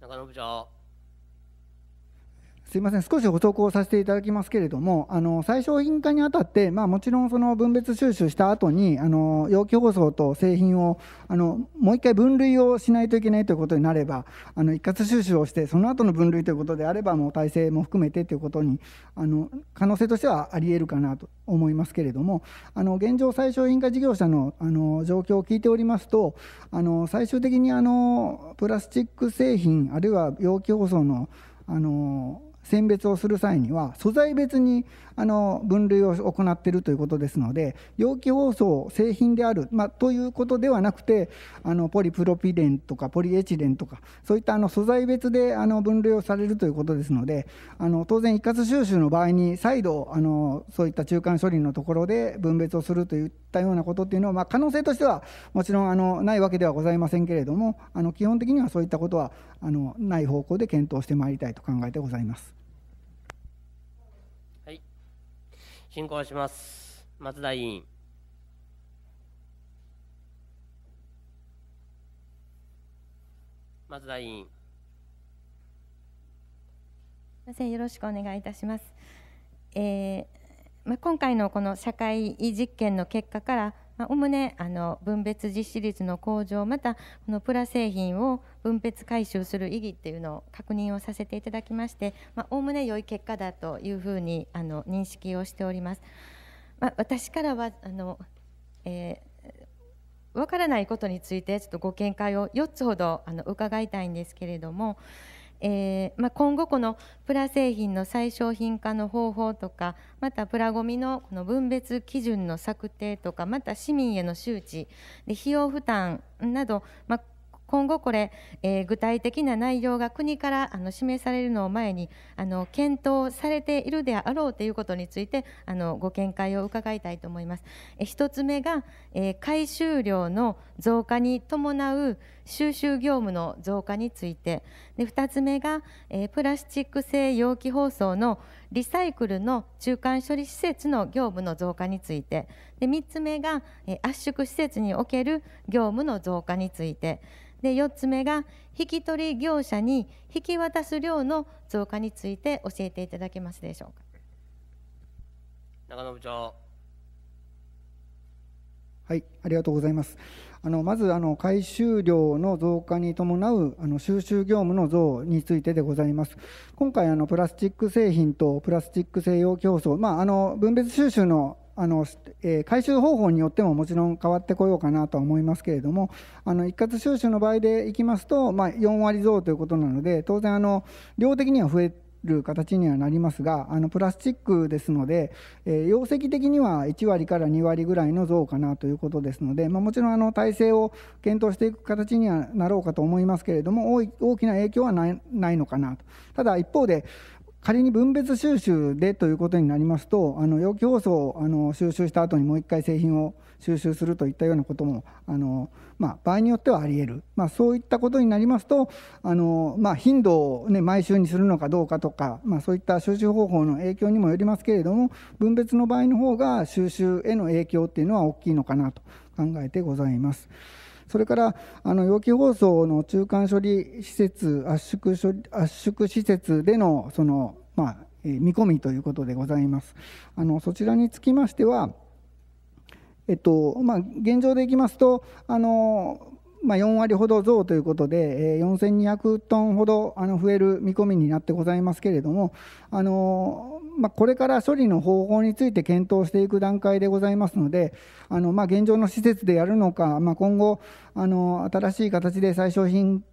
中野部長すいません少し補足をさせていただきますけれども、あの最小品化にあたって、まあ、もちろんその分別収集した後にあの容器包装と製品をあのもう一回分類をしないといけないということになれば、あの一括収集をして、その後の分類ということであれば、もう体制も含めてということにあの、可能性としてはありえるかなと思いますけれども、あの現状、最小品化事業者のあの状況を聞いておりますと、あの最終的にあのプラスチック製品、あるいは容器包装のあの選別をする際には素材別にあの分類を行っているということですので容器包装製品である、まあ、ということではなくてあのポリプロピレンとかポリエチレンとかそういったあの素材別であの分類をされるということですのであの当然一括収集の場合に再度あのそういった中間処理のところで分別をするといったようなことっていうのは、まあ、可能性としてはもちろんあのないわけではございませんけれどもあの基本的にはそういったことはあのない方向で検討してまいりたいと考えてございます。進行します松田委員松田委員すみませんよろしくお願いいたします、えーまあ、今回のこの社会実験の結果からまあ、おむねあの分別実施率の向上またこのプラ製品を分別回収する意義っていうのを確認をさせていただきましておおむね良い結果だというふうにあの認識をしております。まあ、私からはあの、えー、分からないことについてちょっとご見解を4つほどあの伺いたいんですけれども、えーまあ、今後このプラ製品の最小品化の方法とかまたプラごみのこの分別基準の策定とかまた市民への周知で費用負担など、まあ、今後これ、えー、具体的な内容が国からあの示されるのを前にあの検討されているであろうということについてあのご見解を伺いたいと思います。えー、一つ目が、えー、回収量の増加に伴う収集業務の増加についてで2つ目が、えー、プラスチック製容器包装のリサイクルの中間処理施設の業務の増加についてで3つ目が、えー、圧縮施設における業務の増加についてで4つ目が引き取り業者に引き渡す量の増加について教えていただけますでしょうか。中野部長はいありがとうございます。あのまずあの回収量の増加に伴うあの収集業務の増についてでございます。今回あのプラスチック製品とプラスチック製用競争、まあ、あの分別収集のあの、えー、回収方法によってももちろん変わってこようかなとは思いますけれどもあの一括収集の場合でいきますと、まあ、4割増ということなので当然あの量的には増えてる形にはなりますがあのプラスチックですので、えー、容積的には1割から2割ぐらいの増かなということですので、まあ、もちろんあの体制を検討していく形にはなろうかと思いますけれども大きな影響はないのかなとただ一方で仮に分別収集でということになりますとあの容器包装をあの収集した後にもう一回製品を収集するといったようなこともあの、まあ、場合によってはありえる、まあ、そういったことになりますとあの、まあ、頻度を、ね、毎週にするのかどうかとか、まあ、そういった収集方法の影響にもよりますけれども分別の場合の方が収集への影響っていうのは大きいのかなと考えてございます。それからあの容器包装の中間処理施設圧縮処理圧縮施設でのその、まあ、見込みということでございます。あのそちらにつきましてはえっとまあ、現状でいきますとあの、まあ、4割ほど増ということで、えー、4200トンほどあの増える見込みになってございますけれどもあのまあ、これから処理の方法について検討していく段階でございますので、あのまあ、現状の施設でやるのか、まあ、今後あの、新しい形で最小品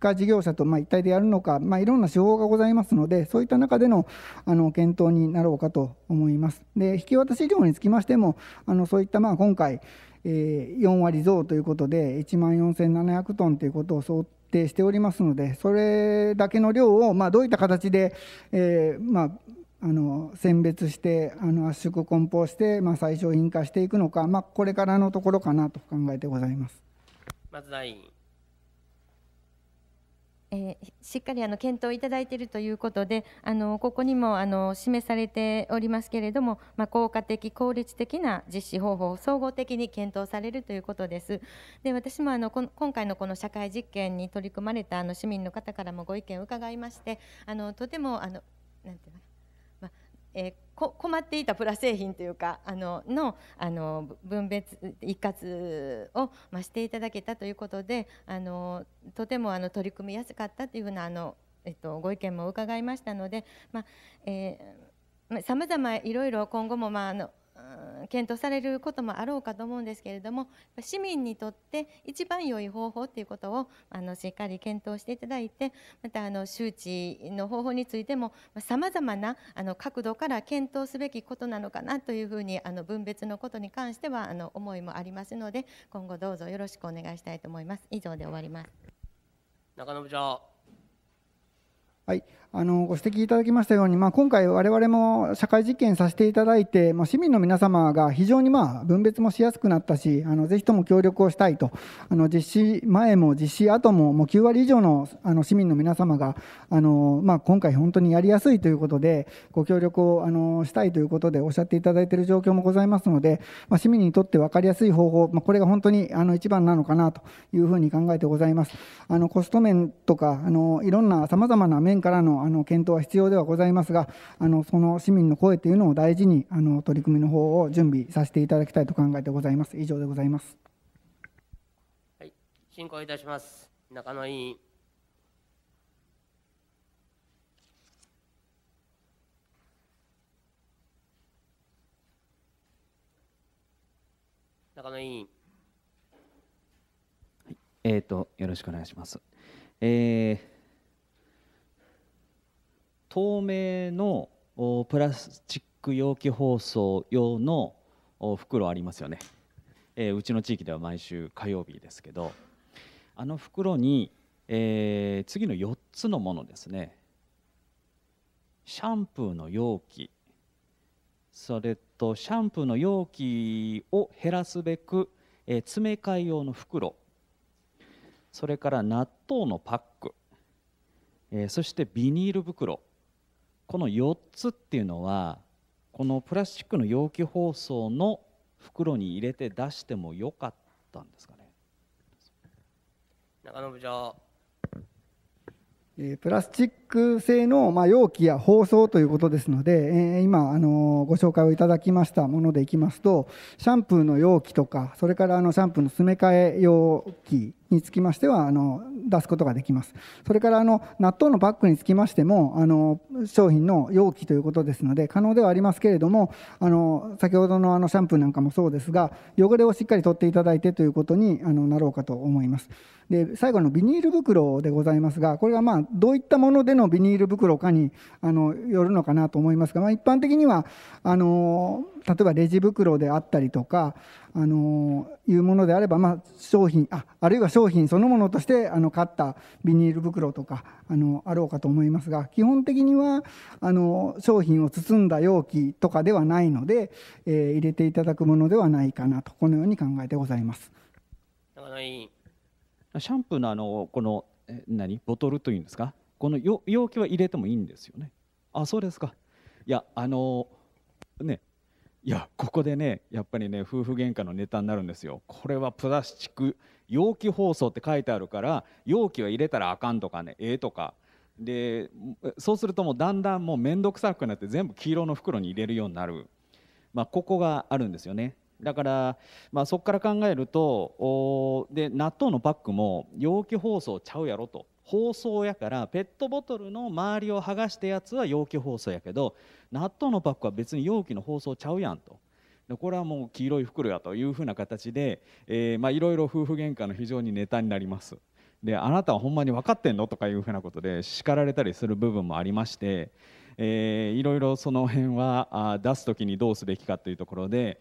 化事業者とまあ一体でやるのか、まあ、いろんな手法がございますので、そういった中でのあの検討になろうかと思います。で引き渡し量につきましても、あのそういったまあ今回、4割増ということで、1万4700トンということを想定しておりますので、それだけの量をまあどういった形で、えーまあ、あの選別してあの圧縮梱包して、まあ、最小品化していくのか、まあ、これからのところかなと考えてございます。松田委員えー、しっかりあの検討いただいているということであのここにもあの示されておりますけれども、まあ、効果的効率的な実施方法を総合的に検討されるということですで私もあのこの今回のこの社会実験に取り組まれたあの市民の方からもご意見を伺いましてあのとてもあのなんていうのえー、困っていたプラ製品というかあののあの分別一括を、まあ、していただけたということであのとてもあの取り組みやすかったというふうなあの、えっと、ご意見も伺いましたので、まあえー、さまざまいろいろ今後も、まあ、あの検討されることもあろうかと思うんですけれども市民にとって一番良い方法っていうことをあのしっかり検討していただいてまたあの周知の方法についてもさまざまなあの角度から検討すべきことなのかなというふうにあの分別のことに関してはあの思いもありますので今後どうぞよろしくお願いしたいと思います。以上で終わります中野部長はい、あのご指摘いただきましたように、まあ、今回、我々も社会実験させていただいて、まあ、市民の皆様が非常にまあ分別もしやすくなったし、あのぜひとも協力をしたいと、あの実施前も実施後ももう9割以上のあの市民の皆様があの、まあ、今回、本当にやりやすいということで、ご協力をあのしたいということでおっしゃっていただいている状況もございますので、まあ、市民にとって分かりやすい方法、まあ、これが本当にあの一番なのかなというふうに考えてございます。あのコスト面とかあのいろんな様々な面からのあの検討は必要ではございますがあのその市民の声というのを大事にあの取り組みの方を準備させていただきたいと考えてございます以上でございます、はい、進行いたします中野委員中野委員、えっ、ー、とよろしくお願いしますえー透明のプラスチック容器包装用の袋ありますよね、えー、うちの地域では毎週火曜日ですけどあの袋に、えー、次の4つのものですねシャンプーの容器それとシャンプーの容器を減らすべく、えー、詰め替え用の袋それから納豆のパック、えー、そしてビニール袋この4つっていうのはこのプラスチックの容器包装の袋に入れて出してもよかったんですかね中野部長、えー、プラスチック製の、ま容器や包装ということですので、え今、あのご紹介をいただきましたものでいきますとシャンプーの容器とかそれからあのシャンプーの詰め替え容器につきましてはあの出すことができますそれからあの納豆のパックにつきましてもあの商品の容器ということですので可能ではありますけれどもあの先ほどのあのシャンプーなんかもそうですが汚れをしっかり取っていただいてということにあのなろうかと思いますで最後のビニール袋でございますがこれがまあどういったものでのビニール袋かにあのよるのかなと思いますが、まあ、一般的にはあの例えばレジ袋であったりとかあのいうものであれば、まあ、商品ああるいは商品そのものとしてあの買ったビニール袋とかあのあろうかと思いますが基本的にはあの商品を包んだ容器とかではないので、えー、入れていただくものではないかなとこのように考えてございます。シャンプーのあのこの何ボトルというんですかこの容器は入れてもいいんですよね。あそうですかいやあのねいやここでねやっぱりね夫婦喧嘩のネタになるんですよ。これはプラスチック容器包装って書いてあるから容器は入れたらあかんとかねええとかでそうするともうだんだんもう面倒くさくなって全部黄色の袋に入れるようになる、まあ、ここがあるんですよね。だから、まあ、そこから考えるとおで納豆のパックも容器包装ちゃうやろと包装やからペットボトルの周りを剥がしたやつは容器包装やけど納豆のパックは別に容器の包装ちゃうやんと。これはもう黄色い袋やというふうな形で、えまあいろいろ夫婦喧嘩の非常にネタになります。であなたはほんまに分かってんのとかいうふうなことで叱られたりする部分もありまして、えいろいろその辺はあ出す時にどうすべきかというところで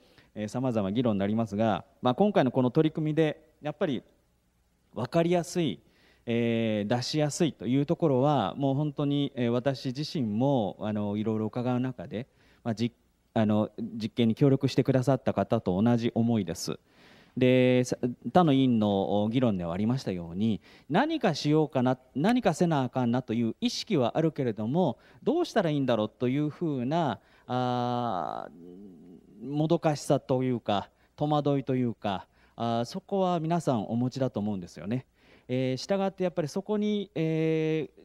さまざま議論になりますが、まあ、今回のこの取り組みでやっぱり分かりやすいえー、出しやすいというところはもう本当に私自身もあのいろいろ伺う中で、まあ、あの実験に協力してくださった方と同じ思いです。で他の委員の議論ではありましたように何かしようかな何かせなあかんなという意識はあるけれどもどうしたらいいんだろうというふうなあもどかしさというか戸惑いというかあそこは皆さんお持ちだと思うんですよね。えー、がってやっぱりそこに、えー、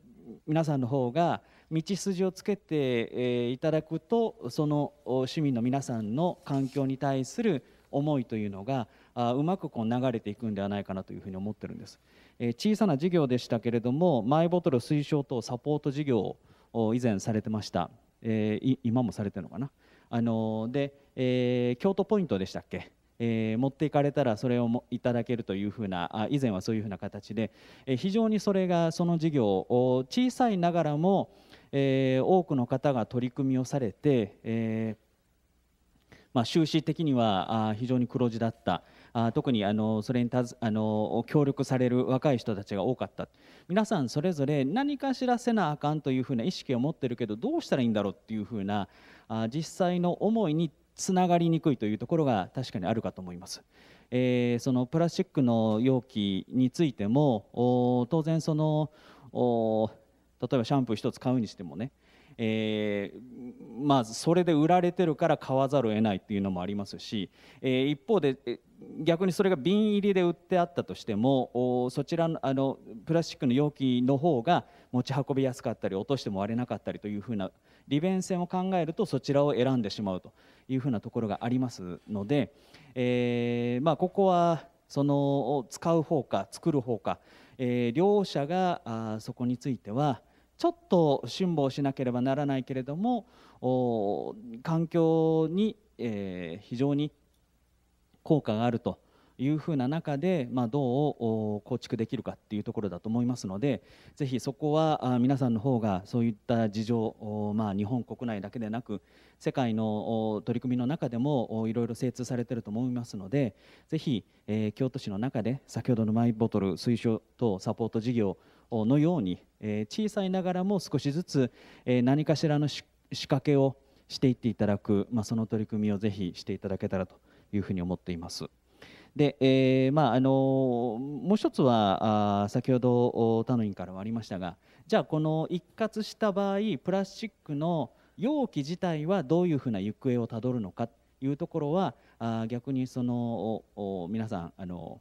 皆さんの方が道筋をつけて、えー、いただくとその市民の皆さんの環境に対する思いというのがあうまくこう流れていくんではないかなというふうに思ってるんです、えー、小さな事業でしたけれどもマイボトル推奨等サポート事業を以前されてました、えー、今もされてるのかなあので、えー、京都ポイントでしたっけえー、持っていかれたらそれをもいただけるというふうなあ以前はそういうふうな形で、えー、非常にそれがその事業を小さいながらも、えー、多くの方が取り組みをされて、えまあ、収支的には非常に黒字だったあ特にあのそれにたずあの協力される若い人たちが多かった皆さんそれぞれ何か知らせなあかんというふうな意識を持ってるけどどうしたらいいんだろうっていうふうなあ実際の思いにつながりにくいというところが確かにあるかと思います。えー、そのプラスチックの容器についても当然その例えばシャンプー1つ買うにしてもね、えー、まあ、それで売られてるから買わざるを得ないっていうのもありますし、えー、一方で逆にそれが瓶入りで売ってあったとしてもそちらのあのプラスチックの容器の方が持ち運びやすかったり落としても割れなかったりというふうな利便性を考えるとそちらを選んでしまうというふうなところがありますので、えー、まあ、ここはその使う方か作る方か、えー、両者があそこについてはちょっと辛抱しなければならないけれども環境に、えー、非常に効果があるというふうな中で、まあ、どう構築できるかっていうところだと思いますのでぜひそこは皆さんの方がそういった事情、まあ、日本国内だけでなく世界の取り組みの中でもいろいろ精通されていると思いますのでぜひ、えー、京都市の中で先ほどのマイボトル推奨等サポート事業のように、えー、小さいながらも少しずつ、えー、何かしらの仕掛けをしていっていただく、まあ、その取り組みをぜひしていただけたらというふうに思っています。で、えー、まああのもう一つはあ先ほど他の委員からもありましたがじゃあこの一括した場合プラスチックの容器自体はどういうふうな行方をたどるのかというところはあ逆にその皆さんあの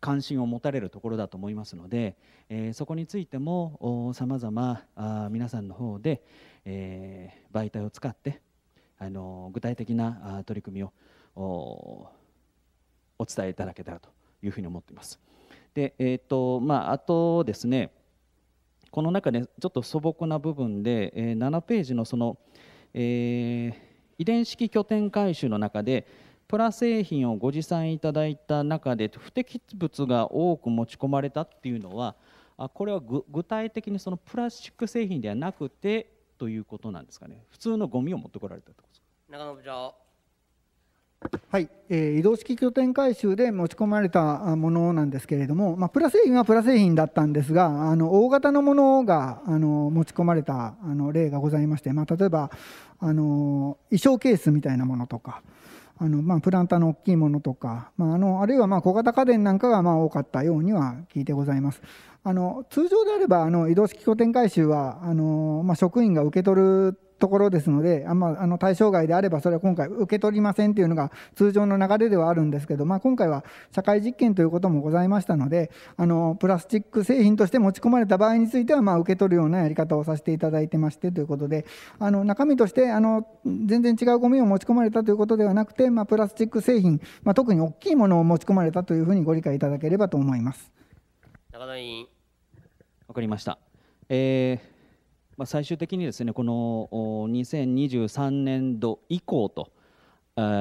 関心を持たれるところだと思いますので、えー、そこについてもさまざま皆さんの方で、えー、媒体を使って、あの具体的な取り組みをお伝えいただけたらというふうに思っています。でえーとまあ、あとですねこの中でちょっと素朴な部分で、えー、7ページのその、えー、遺伝式拠点回収の中でプラ製品をご持参いただいた中で不適物が多く持ち込まれたっていうのはこれは具体的にそのプラスチック製品ではなくてということなんですかね普通のゴミを持ってこられたってことですか中野部長はい、えー、移動式拠点回収で持ち込まれたものなんですけれども、まあ、プラ製品はプラ製品だったんですがあの大型のものがあの持ち込まれたあの例がございまして、まあ、例えばあの衣装ケースみたいなものとかあの、まあ、プランターの大きいものとか、まあ、あのあるいはま小型家電なんかがま多かったようには聞いてございます。あの通常であればあの移動式拠点回収はあの、ま職員が受け取るところですので、あまあ、あの対象外であれば、それは今回、受け取りませんというのが通常の流れではあるんですけど、まあ、今回は社会実験ということもございましたので、あのプラスチック製品として持ち込まれた場合については、まあ、受け取るようなやり方をさせていただいてましてということで、あの中身としてあの全然違うゴミを持ち込まれたということではなくて、まあ、プラスチック製品、まあ、特に大きいものを持ち込まれたというふうにご理解いただければと思います。中田委員わかりました。えーまあ、最終的にですねこの2023年度以降と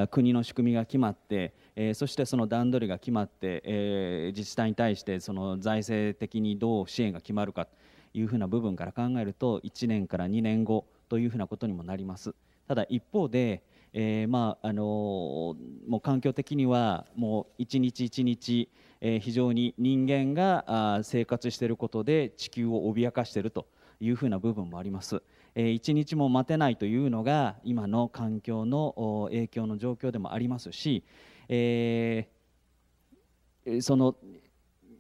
国の仕組みが決まって、えー、そしてその段取りが決まって、えー、自治体に対してその財政的にどう支援が決まるかというふうな部分から考えると1年から2年後というふうなことにもなります。ただ一方で、えー、まああのもう環境的にはもう一日一日、え非常に人間が生活していることで地球を脅かしていると。いうふうな部分もあります。一日も待てないというのが今の環境の影響の状況でもありますし、えー、その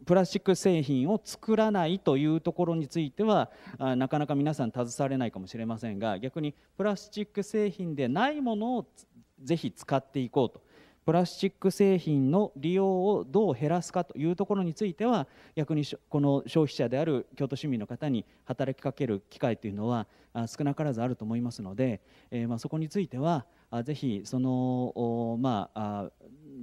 プラスチック製品を作らないというところについてはなかなか皆さん携われないかもしれませんが逆にプラスチック製品でないものをぜひ使っていこうとプラスチック製品の利用をどう減らすかというところについては逆にこの消費者である京都市民の方に働きかける機会というのは少なからずあると思いますので、えまそこについてはぜひその、まあ、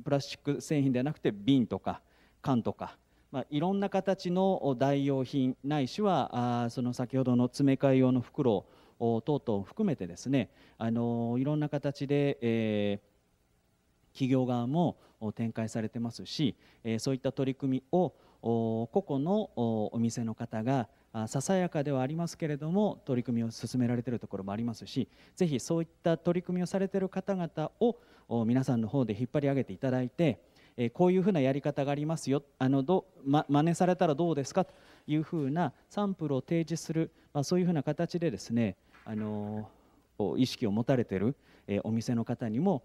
プラスチック製品ではなくて瓶とか缶とかまあ、いろんな形の代用品ないしはあその先ほどの詰め替え用の袋等々を含めてですねあのいろんな形で、えー企業側も展開されてますしそういった取り組みを個々のお店の方がささやかではありますけれども取り組みを進められているところもありますしぜひそういった取り組みをされている方々を皆さんの方で引っ張り上げていただいてこういうふうなやり方がありますよあのど、ま、真似されたらどうですかというふうなサンプルを提示する、まあ、そういうふうな形でですねあの意識を持たれているお店の方にも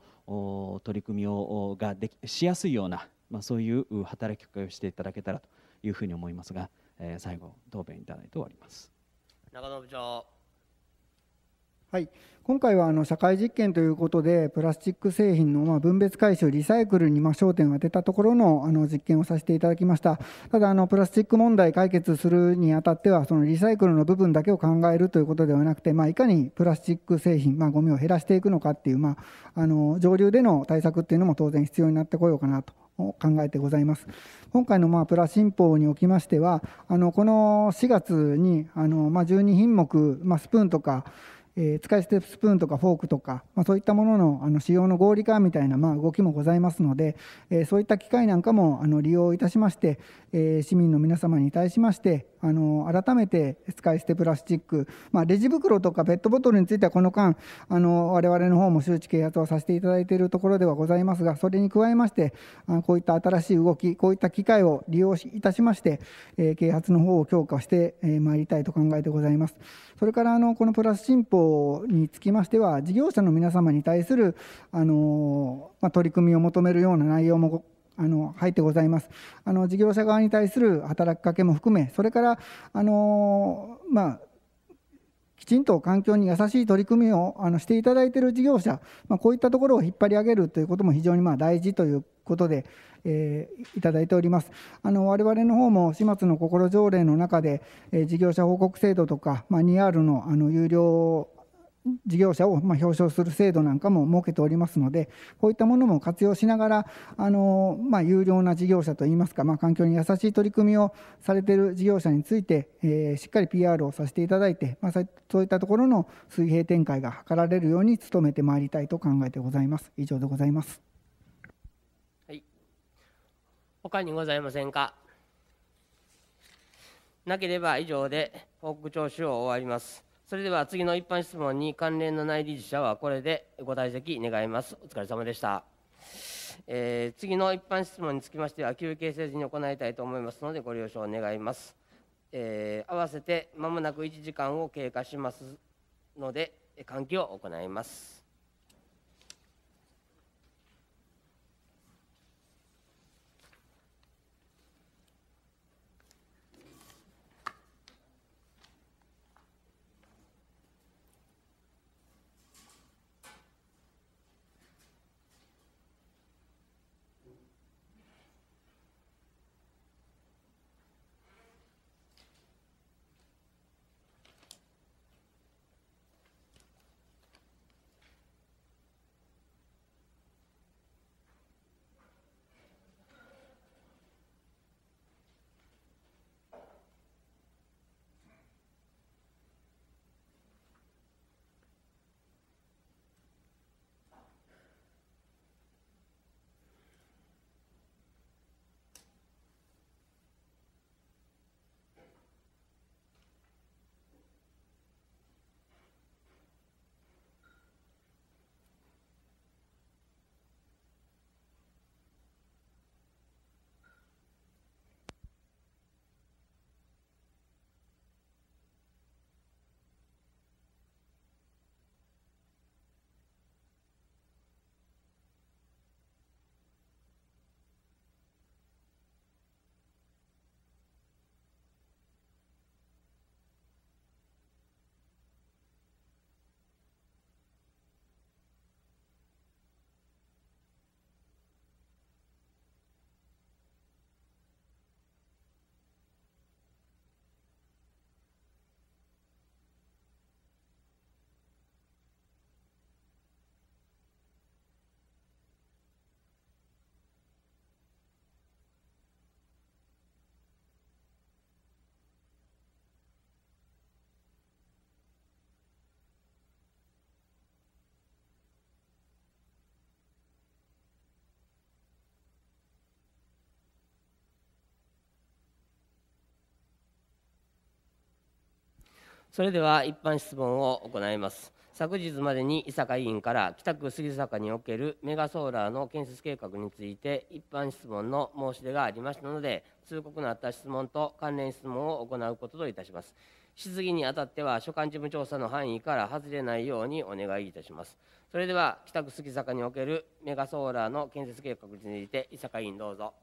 取り組みをができしやすいような、まあ、そういう働きかけをしていただけたらというふうに思いますが、え最後答弁いただいて終わります。中野部長はい、今回はあの社会実験ということでプラスチック製品のま分別回収リサイクルにま焦点を当てたところのあの実験をさせていただきましたただあのプラスチック問題解決するにあたってはそのリサイクルの部分だけを考えるということではなくて、まあ、いかにプラスチック製品、まあ、ゴミを減らしていくのかっていう、まあ、あの上流での対策っていうのも当然必要になってこようかなと考えてございます。今回のまあプラ新法におきましては、あのこの4月にあのま12品目、まあ、スプーンとかえー、使い捨てスプーンとかフォークとか、まあ、そういったもののあの使用の合理化みたいな、まあ、動きもございますので、えー、そういった機械なんかもあの利用いたしまして、え市民の皆様に対しましてあの改めて使い捨てプラスチック、まあ、レジ袋とかペットボトルについてはこの間あの我々の方も周知啓発をさせていただいているところではございますがそれに加えましてあこういった新しい動きこういった機会を利用いたしまして、え啓発の方を強化してまいりたいと考えてございますそれからあのこのプラス新法につきましては事業者の皆様に対するあの、まあ、取り組みを求めるような内容もあの入ってございますあの事業者側に対する働きかけも含めそれからあのまあきちんと環境に優しい取り組みをあのしていただいている事業者、まあ、こういったところを引っ張り上げるということも非常にまあ大事ということで、えー、いただいております。あの我々の方も始末の心条例の中で、えー、事業者報告制度とか、まあ、2R のあの有料事業者をま表彰する制度なんかも設けておりますので、こういったものも活用しながら、あのま有料な事業者といいますか、ま環境に優しい取り組みをされている事業者について、えしっかり PR をさせていただいて、まそういったところの水平展開が図られるように努めてまいりたいと考えてございます。以上でございます。はい、他にございませんか。なければ以上で報告徴収を終わります。それでは次の一般質問に関連のない理事者はこれでご退席願います。お疲れ様でした。えー、次の一般質問につきましては休憩せずに行いたいと思いますのでご了承願います。えー、合わせて間もなく1時間を経過しますので換気を行います。それでは一般質問を行います昨日までに伊坂委員から北区杉坂におけるメガソーラーの建設計画について一般質問の申し出がありましたので通告のあった質問と関連質問を行うことといたします質疑にあたっては所管事務調査の範囲から外れないようにお願いいたしますそれでは北区杉坂におけるメガソーラーの建設計画について伊坂委員どうぞ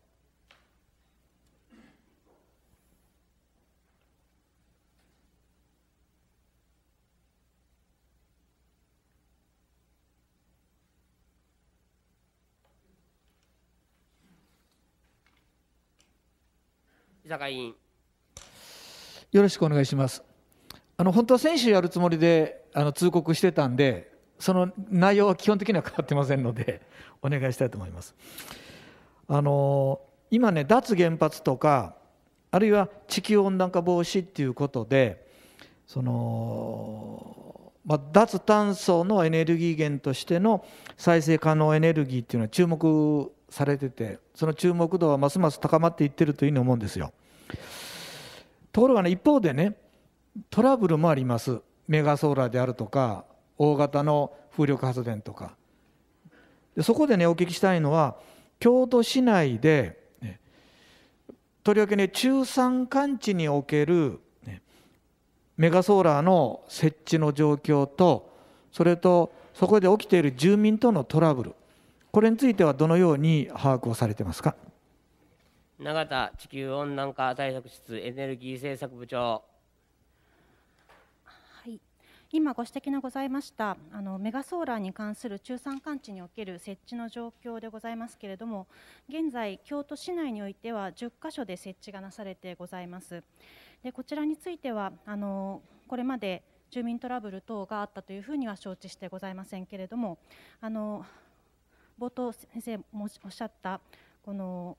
居酒屋委員よろしくお願いしますあの本当は選手やるつもりであの通告してたんでその内容は基本的には変わってませんので お願いしたいと思いますあの今ね脱原発とかあるいは地球温暖化防止っていうことでその、まあ、脱炭素のエネルギー源としての再生可能エネルギーっていうのは注目されててその注目度はますます高まっていってるというふうに思うんですよ。ところがね一方でねトラブルもありますメガソーラーであるとか大型の風力発電とかでそこでねお聞きしたいのは京都市内で、ね、とりわけね中山間地における、ね、メガソーラーの設置の状況とそれとそこで起きている住民とのトラブルこれについてはどのように把握をされてますか永田地球温暖化対策室エネルギー政策部長。はい今ご指摘のございましたあのメガソーラーに関する中山間地における設置の状況でございますけれども現在京都市内においては10カ所で設置がなされてございますでこちらについてはあのこれまで住民トラブル等があったというふうには承知してございませんけれどもあの冒頭先生もおっしゃったこの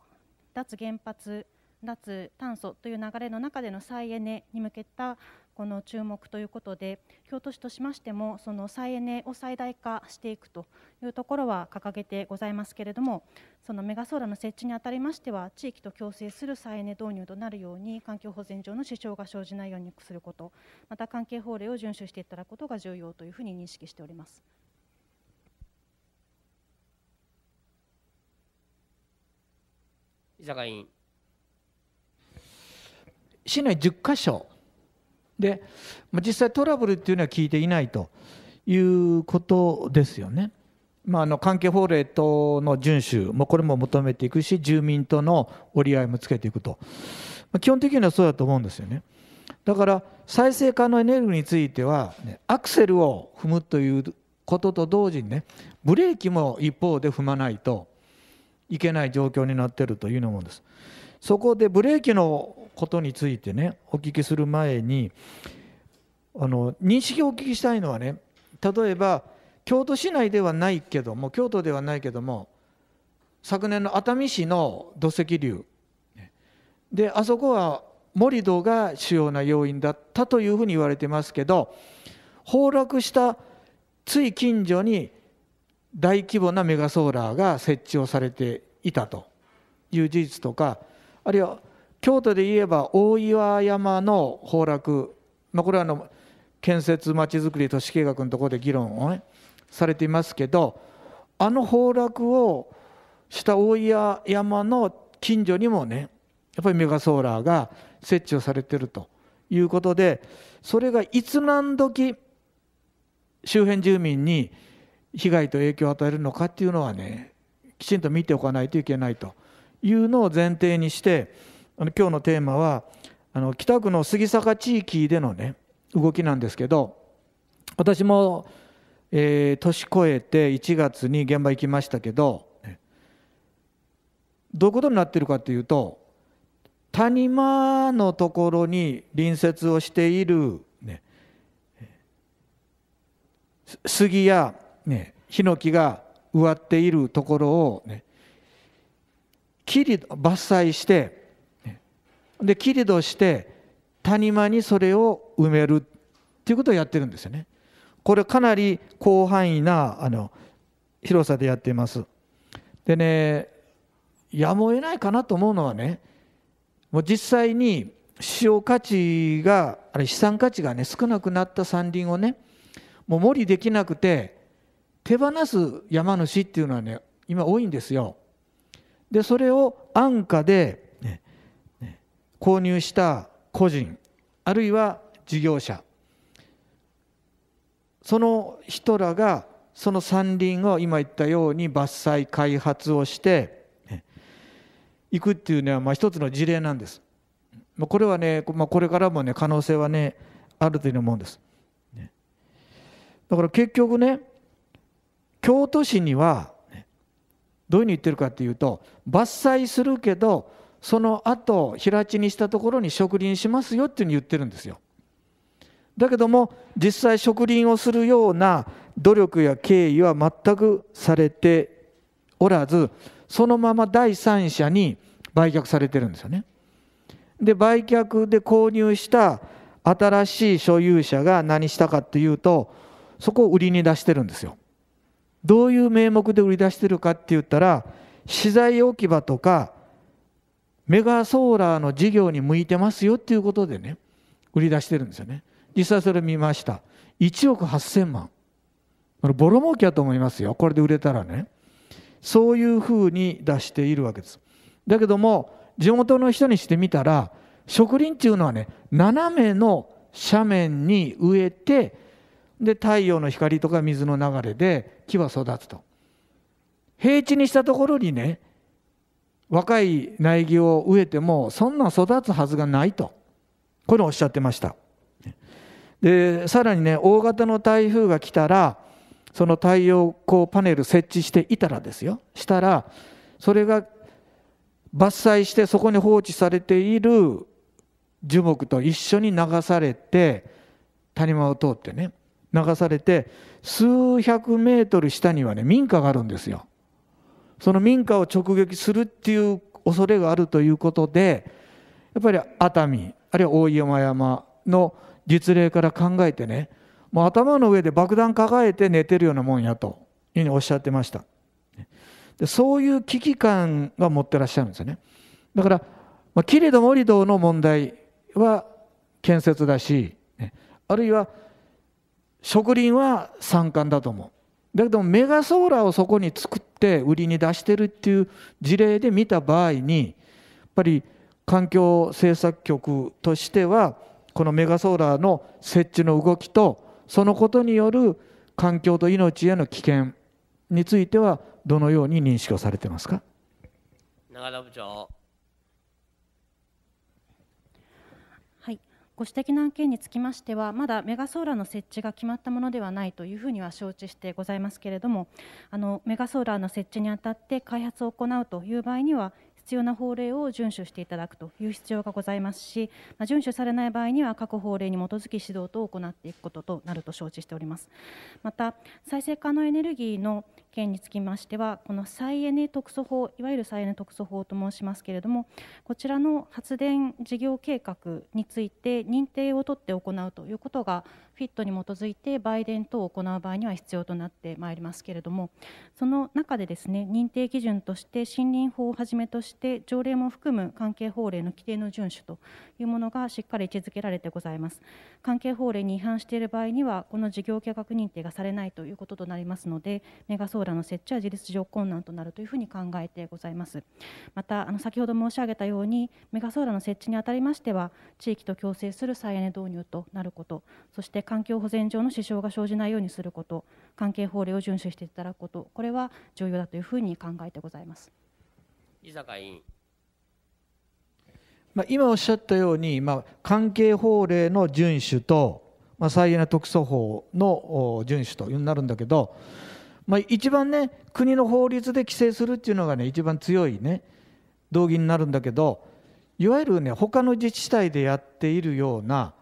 脱原発脱炭素という流れの中での再エネに向けたこの注目ということで京都市としましてもその再エネを最大化していくというところは掲げてございますけれどもそのメガソーラーの設置にあたりましては地域と共生する再エネ導入となるように環境保全上の支障が生じないようにすることまた関係法令を遵守していただくことが重要というふうに認識しております。居酒屋市内10か所で実際トラブルっていうのは聞いていないということですよね。まあ、あの関係法令等の遵守もこれも求めていくし住民との折り合いもつけていくと、まあ、基本的にはそうだと思うんですよねだから再生可能エネルギーについては、ね、アクセルを踏むということと同時にねブレーキも一方で踏まないといけない状況になっているというのもです。そこでブレーキのことについてねお聞きする前にあの認識をお聞きしたいのはね例えば京都市内ではないけども京都ではないけども昨年の熱海市の土石流であそこは盛土が主要な要因だったというふうに言われてますけど崩落したつい近所に大規模なメガソーラーが設置をされていたという事実とかあるいは京都で言えば大岩山の崩落、まあ、これはあの建設まちづくり都市計画のところで議論を、ね、されていますけどあの崩落をした大岩山の近所にもねやっぱりメガソーラーが設置をされてるということでそれがいつ何時周辺住民に被害と影響を与えるのかっていうのはねきちんと見ておかないといけないというのを前提にしてあの今日のテーマはあの北区の杉坂地域でのね動きなんですけど私も、えー、年越えて1月に現場行きましたけどどういうことになってるかというと谷間のところに隣接をしている、ね、杉やねヒノキが植わっているところをね切り伐採して、ね、で切り土して谷間にそれを埋めるっていうことをやってるんですよね。これかなり広範囲なあの広さでやっています。でねやむを得ないかなと思うのはねもう実際に使用価値があれ資産価値がね少なくなった山林をねもう森できなくて手放す山主っていうのはね今多いんですよ。でそれを安価で、購入した個人あるいは事業者その人らがその山林を今言ったように伐採開発をしていくっていうのはまあ一つの事例なんです。これはね、まこれからもね可能性はねあるというふうに思うんです。だから結局ね京都市にはどういうふうに言ってるかというと伐採するけどその後平地にしたところに植林しますよっていうふうに言ってるんですよ。だけども実際植林をするような努力や経緯は全くされておらずそのまま第三者に売却されてるんですよね。で売却で購入した新しい所有者が何したかっていうとそこを売りに出してるんですよ。どういう名目で売り出してるかって言ったら資材置き場とかメガソーラーの事業に向いてますよっていうことでね売り出してるんですよね実際それ見ました1億8000万ボロ儲けやと思いますよこれで売れたらねそういうふうに出しているわけですだけども地元の人にしてみたら植林っていうのはね斜めの斜面に植えてで太陽の光とか水の流れで木は育つと平地にしたところにね若い苗木を植えてもそんな育つはずがないとこれをおっしゃってましたでさらにね大型の台風が来たらその太陽光パネル設置していたらですよしたらそれが伐採してそこに放置されている樹木と一緒に流されて谷間を通ってね流されて数百メートル下にはね民家があるんですよ。その民家を直撃するっていう恐れがあるということでやっぱり熱海あるいは大山山の実例から考えてねもう頭の上で爆弾抱えて寝てるようなもんやとおっしゃってましたでそういう危機感が持ってらっしゃるんですよねだから、まあ、キれどもりどの問題は建設だし、ね、あるいは植林は山間だと思うだけどメガソーラーをそこに作って売りに出してるっていう事例で見た場合にやっぱり環境政策局としてはこのメガソーラーの設置の動きとそのことによる環境と命への危険についてはどのように認識をされてますか長田部長ご指摘の案件につきましては、まだメガソーラーの設置が決まったものではないというふうには承知してございますけれども、あのメガソーラーの設置にあたって開発を行うという場合には、必要な法令を遵守していただくという必要がございますし、まあ、遵守されない場合には各法令に基づき指導等を行っていくこととなると承知しておりますまた再生可能エネルギーの件につきましてはこの再エネ特措法いわゆる再エネ特措法と申しますけれどもこちらの発電事業計画について認定を取って行うということがフィットに基づいて売電等を行う場合には必要となってまいりますけれどもその中でですね認定基準として森林法をはじめとして条例も含む関係法令の規定の遵守というものがしっかり位置づけられてございます関係法令に違反している場合にはこの事業計画認定がされないということとなりますのでメガソーラーの設置は自立上困難となるというふうに考えてございますまたあの先ほど申し上げたようにメガソーラーの設置にあたりましては地域と共生する再エネ導入となることそして環境保全上の支障が生じないようにすること関係法令を遵守していただくことこれは重要だというふうに考えてございます伊坂委員まあ、今おっしゃったように、まあ、関係法令の遵守と、まあ、再エネ特措法の遵守というになるんだけど、まあ、一番ね国の法律で規制するっていうのがね一番強いね道義になるんだけどいわゆるね他の自治体でやっているような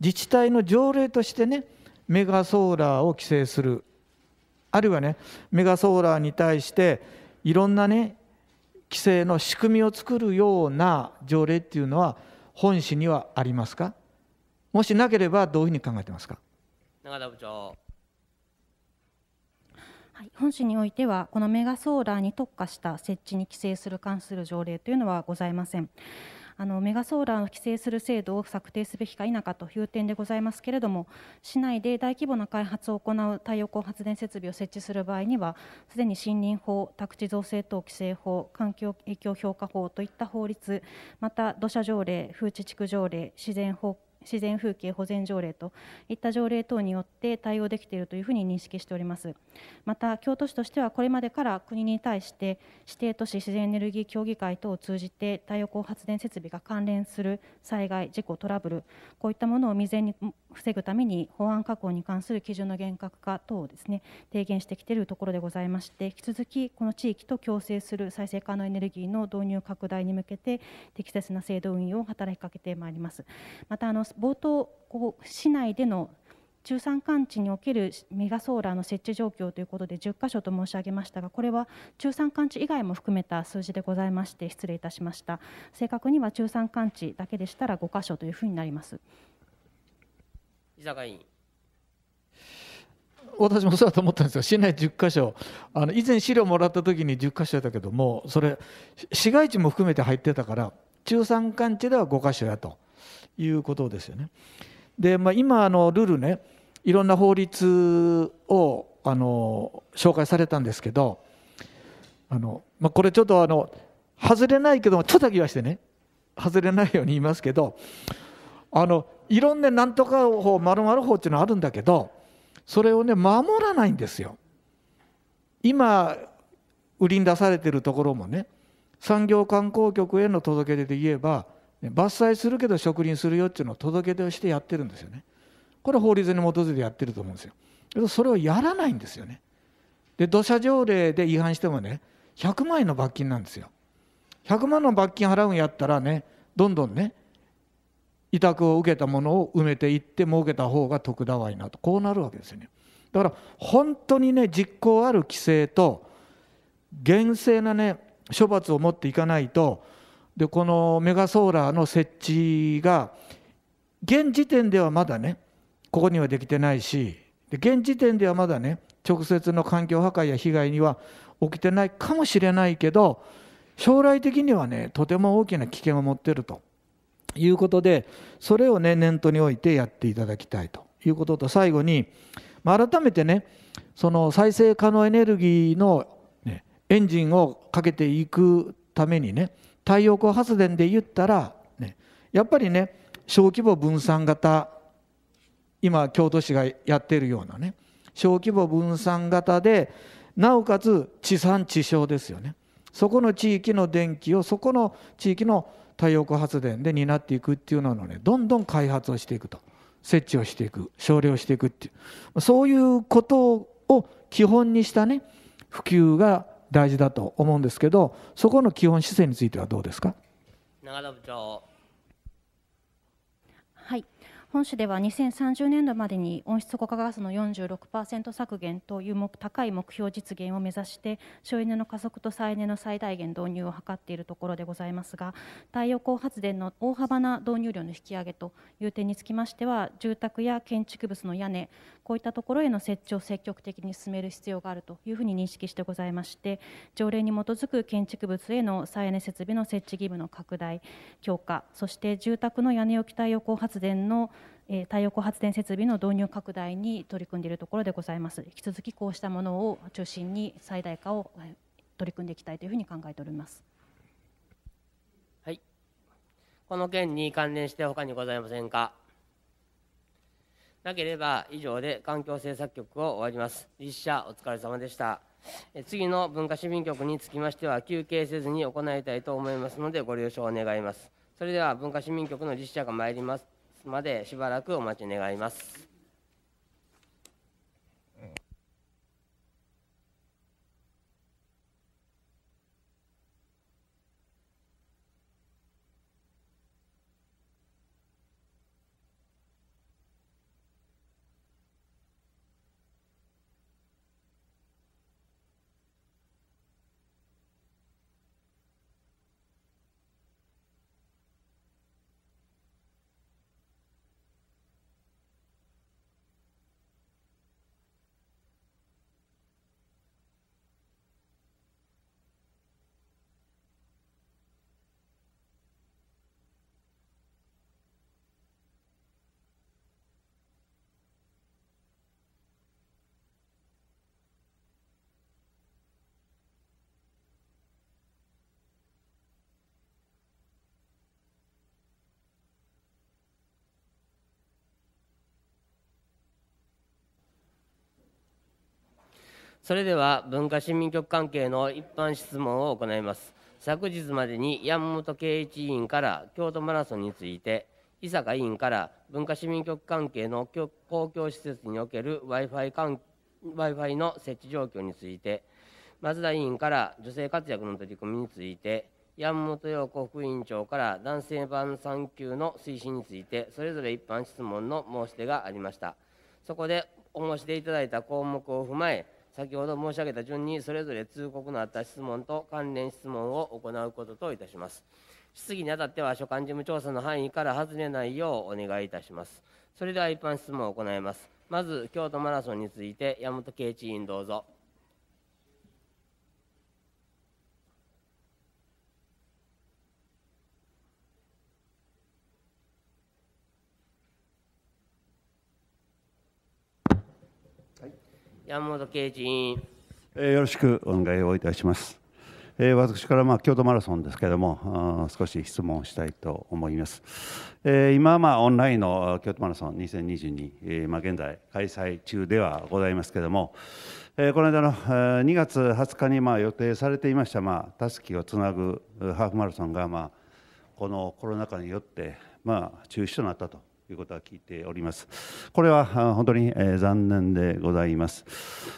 自治体の条例としてねメガソーラーを規制するあるいはねメガソーラーに対していろんなね規制の仕組みを作るような条例っていうのは本市にはありますかもしなければどういうふうに考えてますか長田部長はい、本市においてはこのメガソーラーに特化した設置に規制する関する条例というのはございません。あのメガソーラーを規制する制度を策定すべきか否かという点でございますけれども市内で大規模な開発を行う太陽光発電設備を設置する場合にはすでに森林法宅地造成等規制法環境影響評価法といった法律また土砂条例風地地区条例自然法自然風景保全条例といった条例等によって対応できているというふうに認識しておりますまた京都市としてはこれまでから国に対して指定都市自然エネルギー協議会等を通じて太陽光発電設備が関連する災害事故トラブルこういったものを未然に防ぐために法案確保に関する基準の厳格化等をですね提言してきているところでございまして引き続きこの地域と共生する再生可能エネルギーの導入拡大に向けて適切な制度運用を働きかけてまいりますまたあの冒頭こう市内での中山間地におけるメガソーラーの設置状況ということで10箇所と申し上げましたがこれは中山間地以外も含めた数字でございまして失礼いたしました正確には中山間地だけでしたら5箇所というふうになります。伊坂委員私もそうだと思ったんですが市内10か所あの以前資料もらった時に10か所だけどもそれ市街地も含めて入ってたから中山間地では5か所やということですよね。で、まあ、今あのルールねいろんな法律をあの紹介されたんですけどあの、まあ、これちょっとあの外れないけどもちょっとだけ言わしてね外れないように言いますけどあのいろんななんとか法まるまる法っていうのはあるんだけどそれをね守らないんですよ。今売りに出されてるところもね産業観光局への届け出で言えば伐採するけど植林するよっていうのを届け出をしてやってるんですよね。これ法律に基づいてやってると思うんですよ。けどそれをやらないんですよね。で土砂条例で違反してもね100万円の罰金なんですよ。100万の罰金払うんやったらねどんどんね委託を受けたものを埋めていって儲けた方が得だわいなとこうなるわけですよねだから本当にね実行ある規制と厳正なね処罰を持っていかないとでこのメガソーラーの設置が現時点ではまだねここにはできてないしで現時点ではまだね直接の環境破壊や被害には起きてないかもしれないけど将来的にはねとても大きな危険を持ってるということでそれをね念頭に置いてやっていただきたいということと最後に、まあ、改めてねその再生可能エネルギーの、ね、エンジンをかけていくためにね太陽光発電で言ったら、ね、やっぱりね小規模分散型今京都市がやってるようなね小規模分散型でなおかつ地産地消ですよねそこの地域の電気をそこの地域の太陽光発電で担っていくっていうののねどんどん開発をしていくと設置をしていく省量していくっていうそういうことを基本にしたね普及が大事だと思うんですけどそこの基本姿勢についてはどうですか長田部長本市では2030年度までに温室効果ガスの46%削減という高い目標実現を目指して省エネの加速と再エネの最大限導入を図っているところでございますが太陽光発電の大幅な導入量の引き上げという点につきましては住宅や建築物の屋根こういったところへの設置を積極的に進める必要があるというふうに認識してございまして条例に基づく建築物への再エネ設備の設置義務の拡大強化そして住宅の屋根置き太陽光発電の太陽光発電設備の導入拡大に取り組んでいるところでございます引き続きこうしたものを中心に最大化を取り組んでいきたいというふうに考えておりますはいこの件に関連して他にございませんかなければ以上で環境政策局を終わります。立社お疲れ様でした。次の文化市民局につきましては休憩せずに行いたいと思いますのでご了承願います。それでは文化市民局の立社が参りますまでしばらくお待ち願います。それでは文化市民局関係の一般質問を行います昨日までに山本圭一委員から京都マラソンについて伊坂委員から文化市民局関係の公共施設における w i f i 関 w i f i の設置状況について松田委員から女性活躍の取り組みについて山本陽子副委員長から男性版産休の推進についてそれぞれ一般質問の申し出がありましたそこでお申し出いただいた項目を踏まえ先ほど申し上げた順にそれぞれ通告のあった質問と関連質問を行うことといたします質疑にあたっては所管事務調査の範囲から外れないようお願いいたしますそれでは一般質問を行いますまず京都マラソンについて山本圭一委員どうぞ山本圭司委員、えー、よろしくお願いをいたします。えー、私から、まあ、京都マラソンですけれども、少し質問したいと思います。えー、今、まあ、オンラインの京都マラソン2022、えーまあ、現在開催中ではございますけれども、えー、この間の2月20日に、まあ、予定されていましたまあたすきをつなぐハーフマラソンが、まあ、このコロナ禍によって、まあ、中止となったということは聞いております。これは本当に、残念でございます。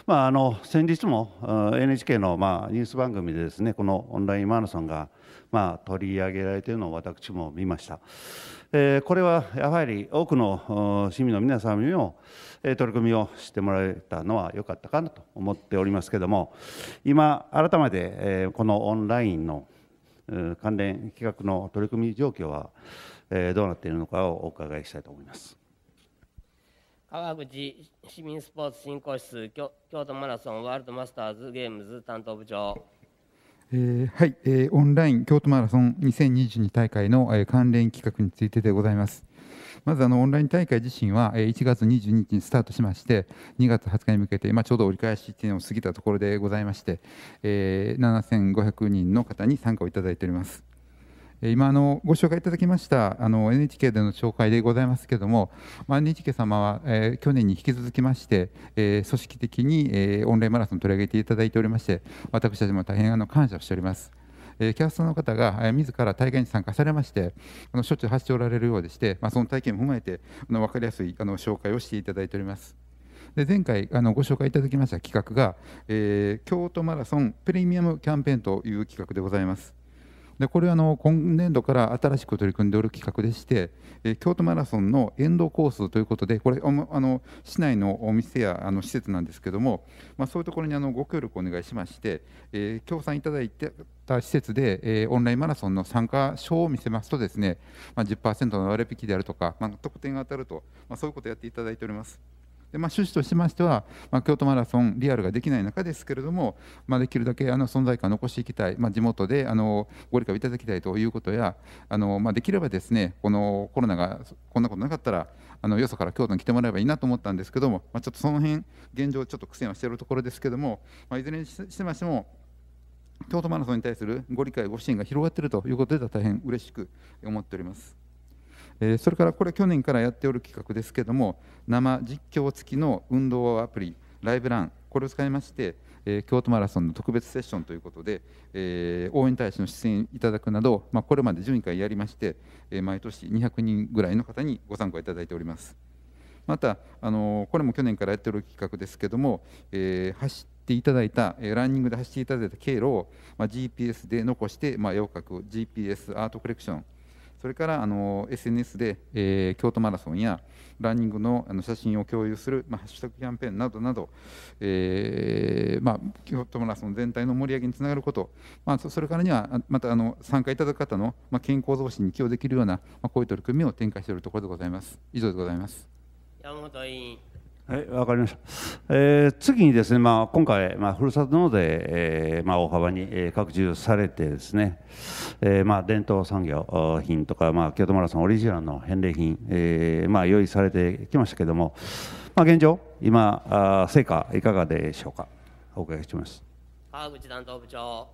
まあ、あの先日も NHK の、まあ、ニュース番組でですねこのオンラインマラソンが、まあ、取り上げられているのを私も見ました。えー、これはやはり多くの市民の皆様にも、取り組みをしてもらえたのは良かったかなと思っておりますけども今改めて、えー、このオンラインの関連企画の取り組み状況はえー、どうなっているのかをお伺いしたいと思います。川口市民スポーツ振興室京都マラソンワールドマスターズゲームズ担当部長。えー、はい、えー、オンライン京都マラソン2022大会の、えー、関連企画についてでございます。まずあのオンライン大会自身は1月22日にスタートしまして2月20日に向けて今ちょうど折り返しというのを過ぎたところでございましてえ7500人の方に参加をいただいております。今あのご紹介いただきましたあの NHK での紹介でございますけれども、まあ、NHK 様は、えー、去年に引き続きまして、えー、組織的に、えー、オンラインマラソンを取り上げていただいておりまして私たちも大変あの感謝をしております。えキャストの方が、え自ら大会に参加されましてあのしょっちゅう発しておられるようでして、まあ、その体験も踏まえてあの分かりやすいあの紹介をしていただいております。で前回あのご紹介いただきました企画が、え京都マラソンプレミアムキャンペーンという企画でございます。でこれはあの今年度から新しく取り組んでおる企画でして、え京都マラソンの沿道コースということでこれあの市内のお店やあの施設なんですけども、まあ、そういうところにあのご協力をお願いしまして、えー、協賛いただいてた施設で、えー、オンラインマラソンの参加証を見せますとですね、まあ、10%の割引であるとか、まあ、特典が当たると、まあ、そういうことをやっていただいております。で、まあ、趣旨としましては、まあ、京都マラソンリアルができない中ですけれども、まあ、できるだけあの存在感を残していきたい、まあ、地元であのご理解をいただきたいということやあの、まあ、できればですねこのコロナがこんなことなかったらあのよそから京都に来てもらえばいいなと思ったんですけども、まあ、ちょっとその辺現状ちょっと苦戦はしているところですけども、まあ、いずれにしてましても京都マラソンに対するご理解ご支援が広がっているということで大変嬉しく思っております。えそれからこれ去年からやっておる企画ですけども生実況付きの運動アプリライブランこれを使いまして、え京都マラソンの特別セッションということで、え応援大使の出演いただくなど、まこれまで12回やりまして、え毎年200人ぐらいの方にご参加いただいております。また、あのこれも去年からやっておる企画ですけども、え走っていただいた、えランニングで走っていただいた経路を、ま GPS で残して、ま絵を描く GPS アートコレクションそれからあの SNS で、えー、京都マラソンやランニングのあの写真を共有する、まあ、ハッシュタグキャンペーンなどなど、えーまあ、京都マラソン全体の盛り上げにつながること、まあ、それからにはまたあの参加いただく方の、まあ、健康増進に寄与できるような、まあ、こういう取り組みを展開しているところでございます。以上でございます山本委員はい、わかりました。えー、次にですね、まあ、今回、まあ、ふるさと納税、えー、まあ、大幅に、えー、拡充されてですね、えー、まあ、伝統産業品とか、まあ、京都マラソンオリジナルの返礼品、えー、まあ、用意されてきましたけれども、まあ、現状、今、あ成果、いかがでしょうか。お伺いします。川口担当部長。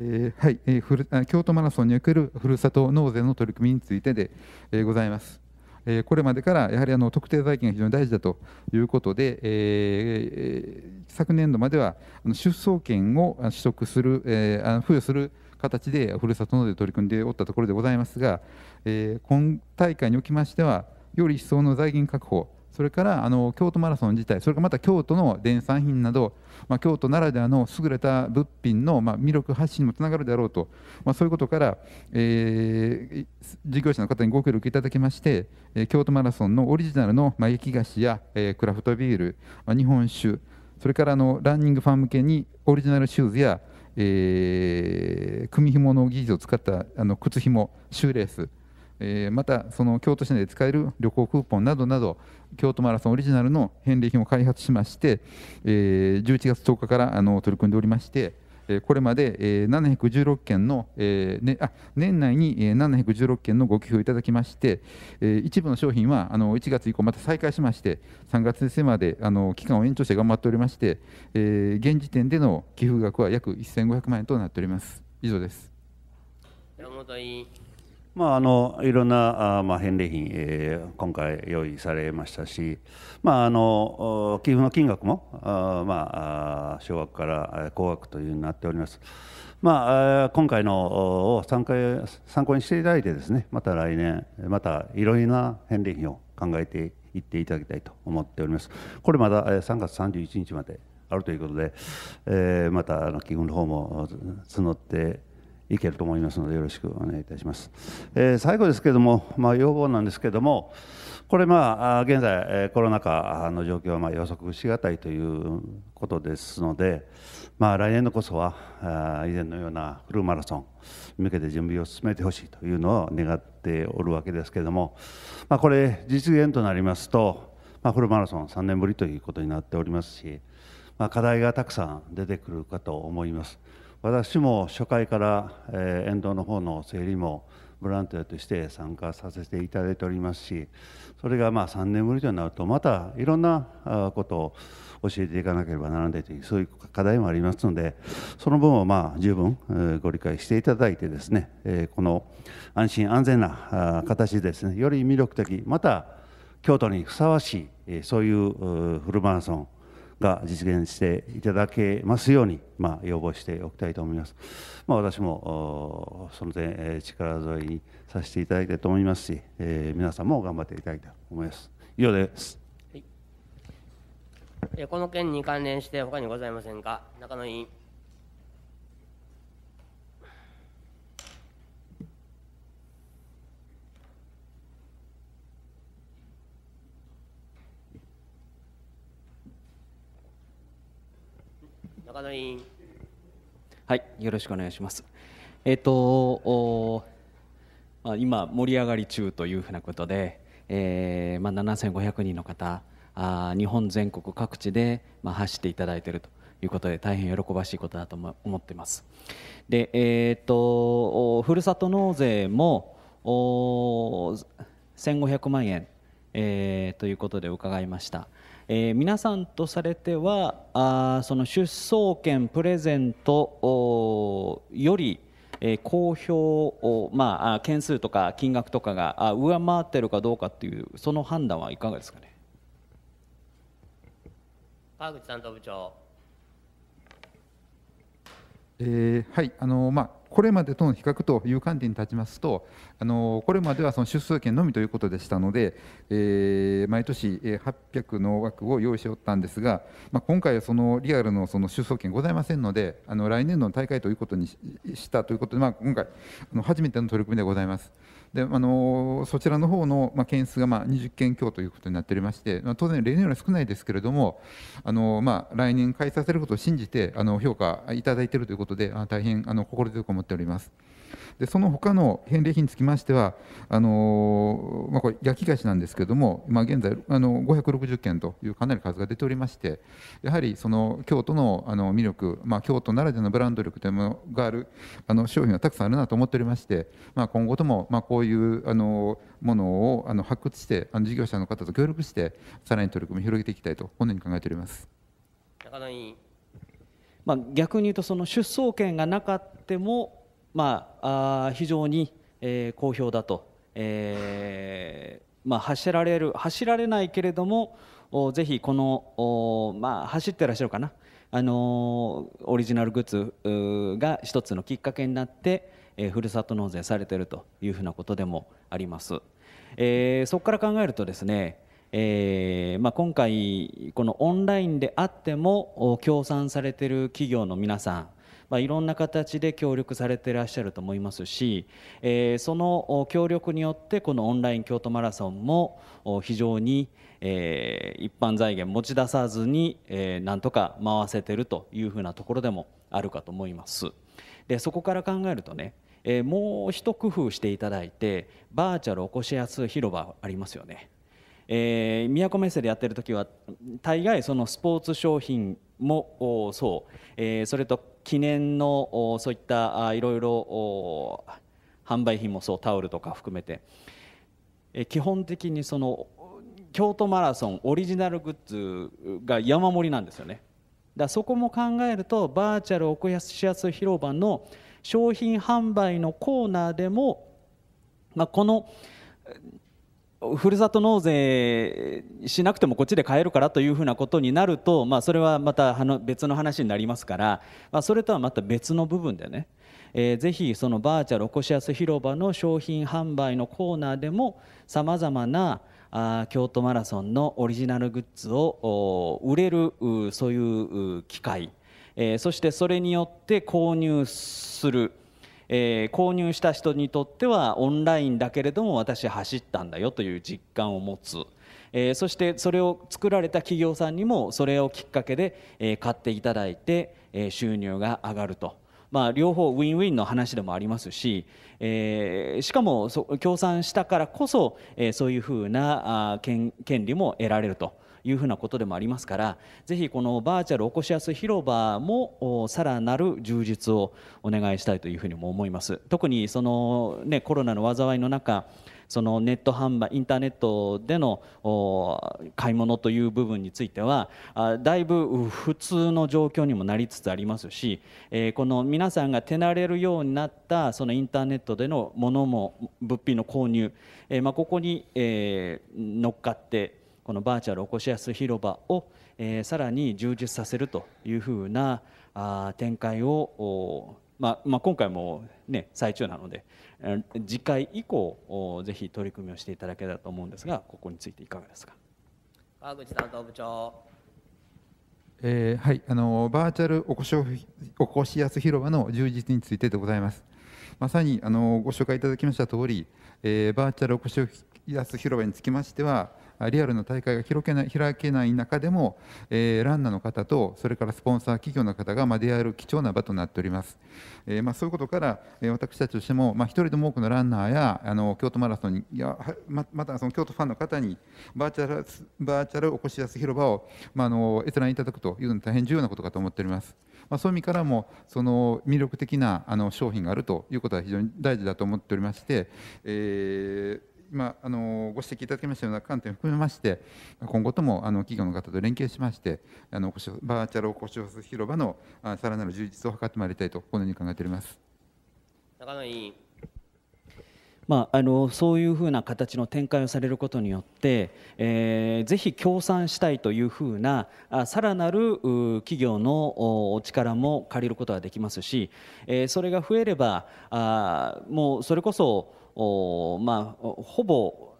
えー、はい、えー、ふる京都マラソンにおけるふるさと納税の取り組みについてで、えー、ございます。えこれまでからやはりあの特定財源が非常に大事だということで、え昨年度までは出走権を取得する、えー、付与する形でふるさと納税取り組んでおったところでございますが、え今大会におきましては、より一層の財源確保、それからあの京都マラソン自体、それからまた京都の電産品など、まあ、京都ならではの優れた物品の、まあ、魅力発信にもつながるであろうと、まあ、そういうことから、えー、事業者の方にご協力いただきまして、えー、京都マラソンのオリジナルの、まあ、焼き菓子や、えー、クラフトビール、まあ、日本酒それからあのランニングファン向けにオリジナルシューズや、えー、組紐の技術を使ったあの靴紐シューレースえまたその京都市内で使える旅行クーポンなどなど京都マラソンオリジナルの返礼品を開発しまして、え11月10日からあの取り組んでおりまして、これまで716件の、ね、あ年内に716件のご寄付をいただきまして、一部の商品はあの1月以降また再開しまして、3月末まであの期間を延長して頑張っておりまして、現時点での寄付額は約1500万円となっております。以上です山本委員まあ、あのいろんなあ、まあ、返礼品、えー、今回用意されましたし、まあ、あの寄付の金額もあ、まあ、あ小額から高額というようになっております。まあ、あ今回のを参考参考にしていただいてですねまた来年またいろいろな返礼品を考えていっていただきたいと思っております。これまだ3月31日まであるということで、えー、またあの寄付の方も募っていけると思いますのでよろしくお願いいたします。えー、最後ですけれども、まあ、要望なんですけれどもこれまあ現在コロナ禍の状況はま予測しがたいということですので、まあ、来年度こそは以前のようなフルマラソンに向けて準備を進めてほしいというのを願っておるわけですけれども、まあ、これ実現となりますと、まフルマラソン3年ぶりということになっておりますし、ま課題がたくさん出てくるかと思います。私も初回から、えー、沿道の方の整理もボランティアとして参加させていただいておりますしそれがまあ3年ぶりとなるとまたいろんなことを教えていかなければならないというそういう課題もありますのでその分をまあ十分ご理解していただいてですねこの安心安全な形ですねより魅力的また京都にふさわしいそういうフルマラソンが実現していただけますように、まあ、要望しておきたいと思います。まあ、私もその点、えー、力添えにさせていただきたいと思いますし、えー、皆さんも頑張っていただきたいと思います。以上です。はい、この件に関連して他にございませんか、中野委員。中野委員。はい、よろしくお願いします。えっ、ー、と、まあ、今盛り上がり中というふうなことで、えー、まあ7500人の方、あ日本全国各地でまあ発していただいていると。いうことで大変喜ばしいことだと思っています。で、えっ、ー、とふるさと納税も1500万円、えー、ということで伺いました。えー、皆さんとされてはあその出走権プレゼントより、えー、公表を、まあ、件数とか金額とかが上回ってるかどうかっていうその判断はいかがですかね川口担当部長えー、はいあのまあ、これまでとの比較という観点に立ちますと、あのこれまではその出走権のみということでしたので、えー、毎年800の枠を用意しておったんですが、まあ、今回はそのリアルのその出走権ございませんので、あの来年度の大会ということにしたということで、まあ、今回あの初めての取り組みでございます。であのそちらの方の、まあ、件数が、まあ、20件強ということになっておりまして、まあ、当然、例年より少ないですけれども、あのまあ、来年開催されることを信じてあの評価いただいているということで、あ大変あの心強く思っております。でその他の返礼品につきましては、あのまあ、これ、焼き菓子なんですけれども、あ、現在、あの560件というかなり数が出ておりまして、やはりその京都のあの魅力、まあ、京都ならではのブランド力というものがあるあの商品はたくさんあるなと思っておりまして、まあ、今後とも、まあ、こういうあのものをあの発掘して、あの事業者の方と協力して、さらに取り組みを広げていきたいと、このように考えております中野委員。まあ、逆に言うとその出走権がなかってもまあ、あ非常に、えー、好評だと、えーまあ、走られる走られないけれどもぜひこの、まあ、走ってらっしゃるかな、あのー、オリジナルグッズが一つのきっかけになって、えー、ふるさと納税されてるというふうなことでもあります。えー、そこから考えるとですね、えーまあ、今回このオンラインであっても協賛されてる企業の皆さんまあ、いろんな形で協力されてらっしゃると思いますし、えー、その協力によってこのオンライン京都マラソンも非常に、えー、一般財源持ち出さずに、えー、なんとか回せてるというふうなところでもあるかと思います。でそこから考えるとねえー、もう一工夫していただいてバーチャルおこしやすい広場ありますよねえー、都メッセでやってる時は大概そのスポーツ商品もそう、えー、それと記念のそういったいろいろ販売品もそうタオルとか含めて、えー、基本的にその京都マラソンオリジナルグッズが山盛りなんですよねだそこも考えるとバーチャル奥安広場の商品販売のコーナーでも、まあ、このふるさと納税しなくてもこっちで買えるからというふうなことになると、まあ、それはまた別の話になりますから、まあ、それとはまた別の部分でね、えー、ぜひそのバーチャルおこしやす広場の商品販売のコーナーでもさまざまなあ京都マラソンのオリジナルグッズを売れるそういう機会、えー、そしてそれによって購入する。えー、購入した人にとってはオンラインだけれども私走ったんだよという実感を持つ。えー、そしてそれを作られた企業さんにもそれをきっかけで、えー、買っていただいて、えー、収入が上がるとまあ、両方ウィンウィンの話でもありますし、えー、しかも協賛したからこそ、えー、そういうふうなあ権利も得られるというふうなことでもありますからぜひこのバーチャルおこしやす広場もさらなる充実をお願いしたいというふうにも思います特にその、ね、コロナの災いの中そのネット販売インターネットでの買い物という部分についてはだいぶ普通の状況にもなりつつありますし、えこの皆さんが手慣れるようになったそのインターネットでのものも物品の購入、えまあ、ここに、え乗っかってこのバーチャルおこしやす広場を、えさらに充実させるというふうなあ展開をまあ、まあ、今回も、ね、最中なので次回以降ぜひ取り組みをしていただけたらと思うんですがここについていかがですか川口担当部長えー、はいあのバーチャルおこしおこしやす広場の充実についてでございますまさにあのご紹介いただきました通り、えー、バーチャルおこしやす広場につきましてはリアルな大会が開けない開けない中でも、えー、ランナーの方とそれからスポンサー企業の方が、まあ、出会える貴重な場となっております、えーまあ、そういうことから、えー、私たちとしても、まあ、一人でも多くのランナーやあの京都マラソンにいやままたその京都ファンの方にバーチャルバーチャルおこしやす広場を、まあ、あの閲覧いただくというのは大変重要なことかと思っております。まあ、そういう意味からもその魅力的なあの商品があるということは非常に大事だと思っておりまして、えー今あのご指摘いただきましたような観点を含めまして、今後ともあの企業の方と連携しまして、あのバーチャルおこし広場のさらなる充実を図ってまいりたいと、このように考えております中野委員。まあ、あのそういうふうな形の展開をされることによって、えー、ぜひ協賛したいというふうなさらなる企業のお力も借りることができますし、えー、それが増えればあもうそれこそおまあほぼ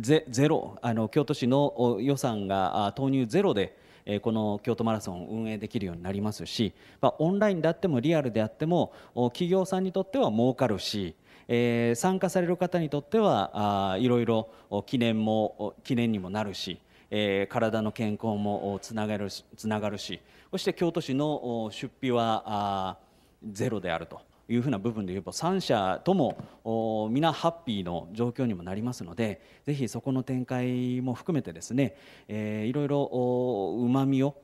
ゼゼロあの京都市の予算が投入ゼロでこの京都マラソンを運営できるようになりますし、まあ、オンラインであってもリアルであっても企業さんにとっては儲かるし、えー、参加される方にとってはいろいろ記念も記念にもなるし、えー、体の健康もつながるつながるしそして京都市の出費はゼロであると。いうふうな部分で言えば3社とも皆ハッピーの状況にもなりますのでぜひそこの展開も含めてですね、えー、いろいろうまみを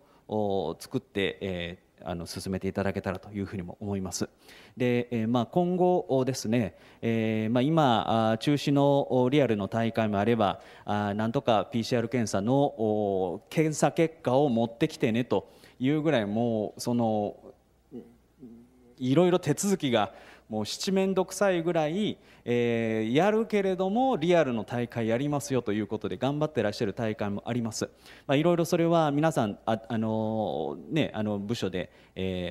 作って、えーあの進めていただけたらというふうにも思います。で、えまあ、今後ですね、えまあ、今中止のリアルの大会もあればあなんとか PCR 検査の検査結果を持ってきてねというぐらいもうそのいろいろ手続きがもう七面倒くさいぐらい、えー、やるけれどもリアルの大会やりますよということで頑張ってらっしゃる大会もあります、まあ、いろいろそれは皆さんあ、あのね、あの部署で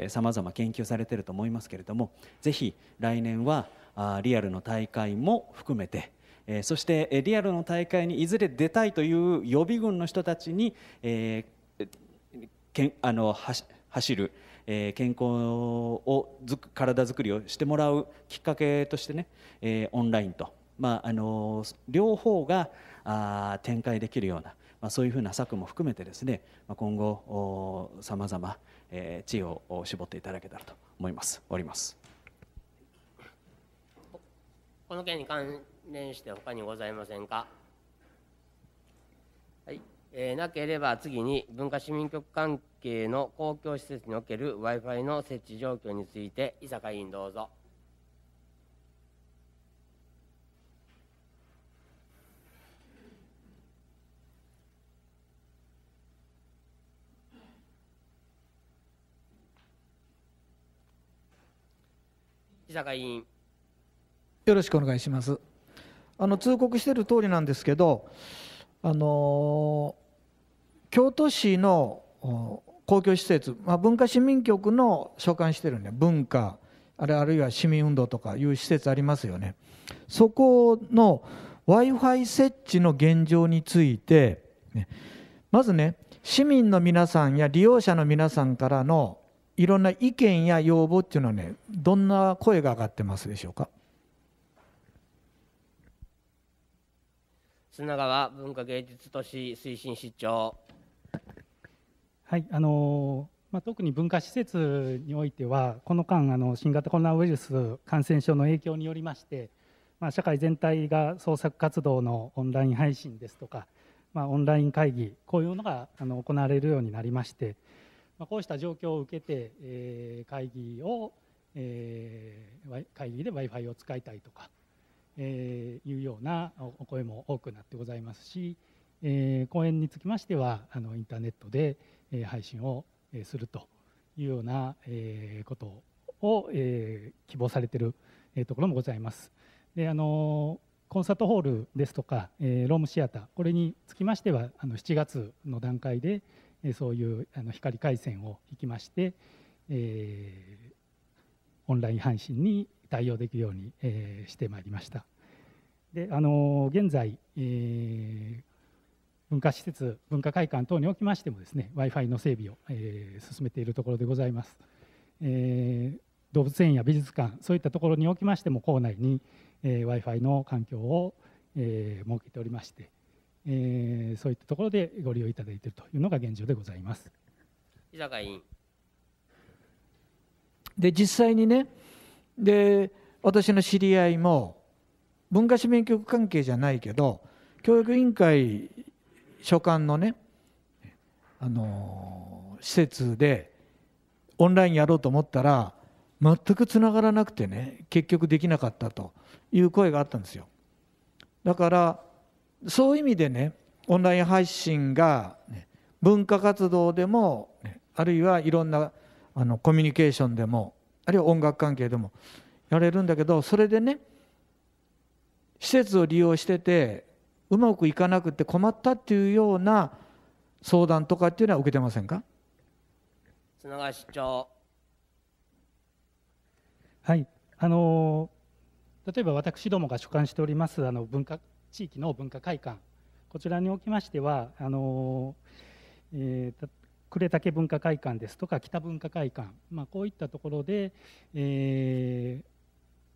さまざま研究されてると思いますけれどもぜひ来年はあリアルの大会も含めてえそしてリアルの大会にいずれ出たいという予備軍の人たちに、えー、けんあの走る、えー、健康を体づくりをしてもらうきっかけとしてね、えー、オンラインと、まああの両方があ展開できるような、まあ、そういうふうな策も含めてですね、まあ、今後さまざま知恵を絞っていただけたらと思います。おりますこの件に関連して他にございませんか。はい、えー、なければ次に文化市民局関系の公共施設における w i f i の設置状況について伊坂委員どうぞ。伊坂委員よろしくお願いしますあの通告している通りなんですけどあの京都市の公共施設、まあ、文化市民局の所管してるんで文化あれあるいは市民運動とかいう施設ありますよねそこの w i f i 設置の現状について、ね、まずね市民の皆さんや利用者の皆さんからのいろんな意見や要望っていうのはねどんな声が上がってますでしょうか砂川文化芸術都市推進市長はいあのまあ、特に文化施設においてはこの間あの新型コロナウイルス感染症の影響によりまして、まあ、社会全体が創作活動のオンライン配信ですとか、まあ、オンライン会議こういうのがあの行われるようになりまして、まあ、こうした状況を受けて、えー、会議を、えー、会議で w i f i を使いたいとか、えー、いうようなお声も多くなってございますし、えー、講演につきましてはあのインターネットで配信をするというようなことを希望されているところもございます。であのコンサートホールですとか、えロームシアターこれにつきましてはあの7月の段階で、えそういうあの光回線を引きまして、えオンライン配信に対応できるように、えしてまいりました。であの現在、え文化施設、文化会館等におきましてもですね Wi-Fi の整備を、えー、進めているところでございます。えー、動物園や美術館、そういったところにおきましても校内に、えー、Wi-Fi の環境を、えー、設けておりまして、えー、そういったところでご利用いただいているというのが現状でございます。伊坂委員で実際にねで私の知り合いも文化市民局関係じゃないけど教育委員会所管のねあの施設でオンラインやろうと思ったら全くつながらなくてね結局できなかったという声があったんですよだからそういう意味でねオンライン配信が、ね、文化活動でも、ね、あるいはいろんなあのコミュニケーションでもあるいは音楽関係でもやれるんだけどそれでね施設を利用しててうまくいかなくて困ったっていうような相談とかっていうのは受けてませんか砂川市長はいあの例えば私どもが所管しておりますあの文化地域の文化会館こちらにおきましてはあの、えー、呉竹文化会館ですとか北文化会館、まあ、こういったところで、え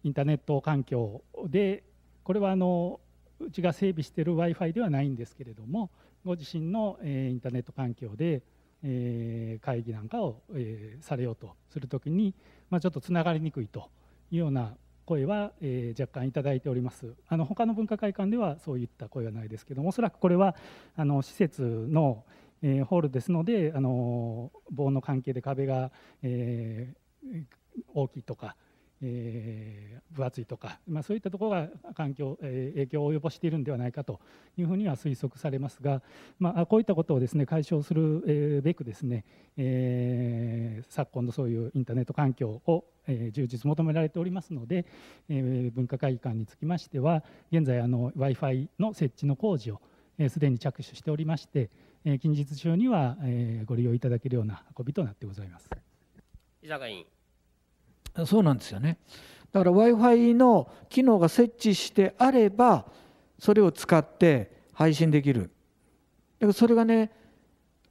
ー、インターネット環境でこれはあのうちが整備している w i f i ではないんですけれどもご自身の、えインターネット環境で、え会議なんかを、えされようとするときに、まちょっとつながりにくいというような声は、え若干いただいておりますあの他の分科会館ではそういった声はないですけどもおそらくこれはあの施設の、えホールですのであの棒の関係で壁が、え大きいとかえー、分厚いとか、まあ、そういったところが環境、えー、影響を及ぼしているのではないかというふうには推測されますが、まあ、こういったことをです、ね、解消するべくですね、えー、昨今のそういうインターネット環境を充実求められておりますので、え文化会館につきましては現在 w i f i の設置の工事をすでに着手しておりまして、え近日中には、えご利用いただけるような運びとなってございます。委員そうなんですよねだから w i f i の機能が設置してあればそれを使って配信できるだからそれがね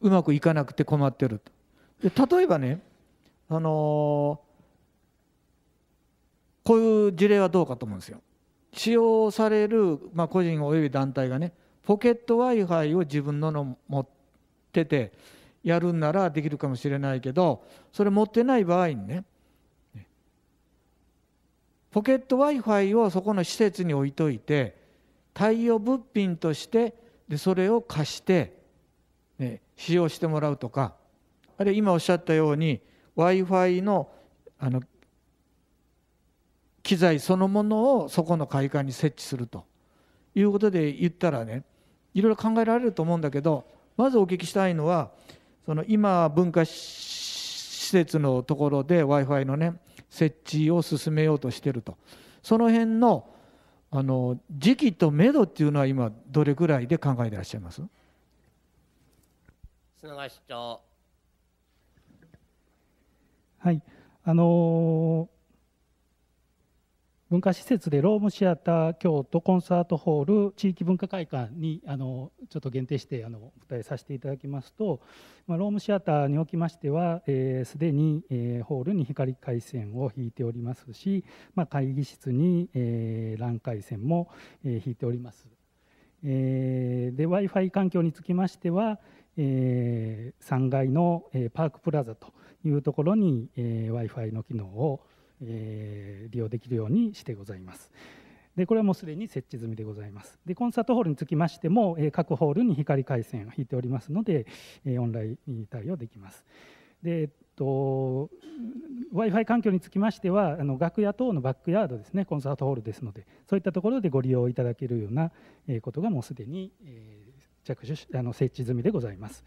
うまくいかなくて困ってるで例えばね、あのー、こういう事例はどうかと思うんですよ使用される、まあ、個人および団体がねポケット w i f i を自分のの持っててやるんならできるかもしれないけどそれ持ってない場合にねポケット w i f i をそこの施設に置いといて貸与物品としてでそれを貸して、ね、使用してもらうとかあるいは今おっしゃったように w i f i のあの機材そのものをそこの会館に設置するということで言ったらねいろいろ考えられると思うんだけどまずお聞きしたいのはその今文化施設のところで w i f i のね設置を進めようとしてるとその辺のあの時期と目処っていうのは今どれぐらいで考えていらっしゃいます砂川市長はいあのー文化施設でロームシアター京都コンサートホール地域文化会館にあのちょっと限定してあのお伝えさせていただきますと、まあ、ロームシアターにおきましてはすで、えー、に、えー、ホールに光回線を引いておりますし、まあ、会議室に、えー、LAN 回線も、え引いております。えー、で w i f i 環境につきましては、えー、3階の、えパークプラザというところに、え w i f i の機能を、えー、利用できるようにしてございます。でこれはもうすでに設置済みでございます。でコンサートホールにつきましても、え各ホールに光回線を引いておりますので、えオンライン対応できます。で、えっと、w i f i 環境につきましてはあの楽屋等のバックヤードですねコンサートホールですのでそういったところでご利用いただけるようなことがもうすでに、え着手あの設置済みでございます。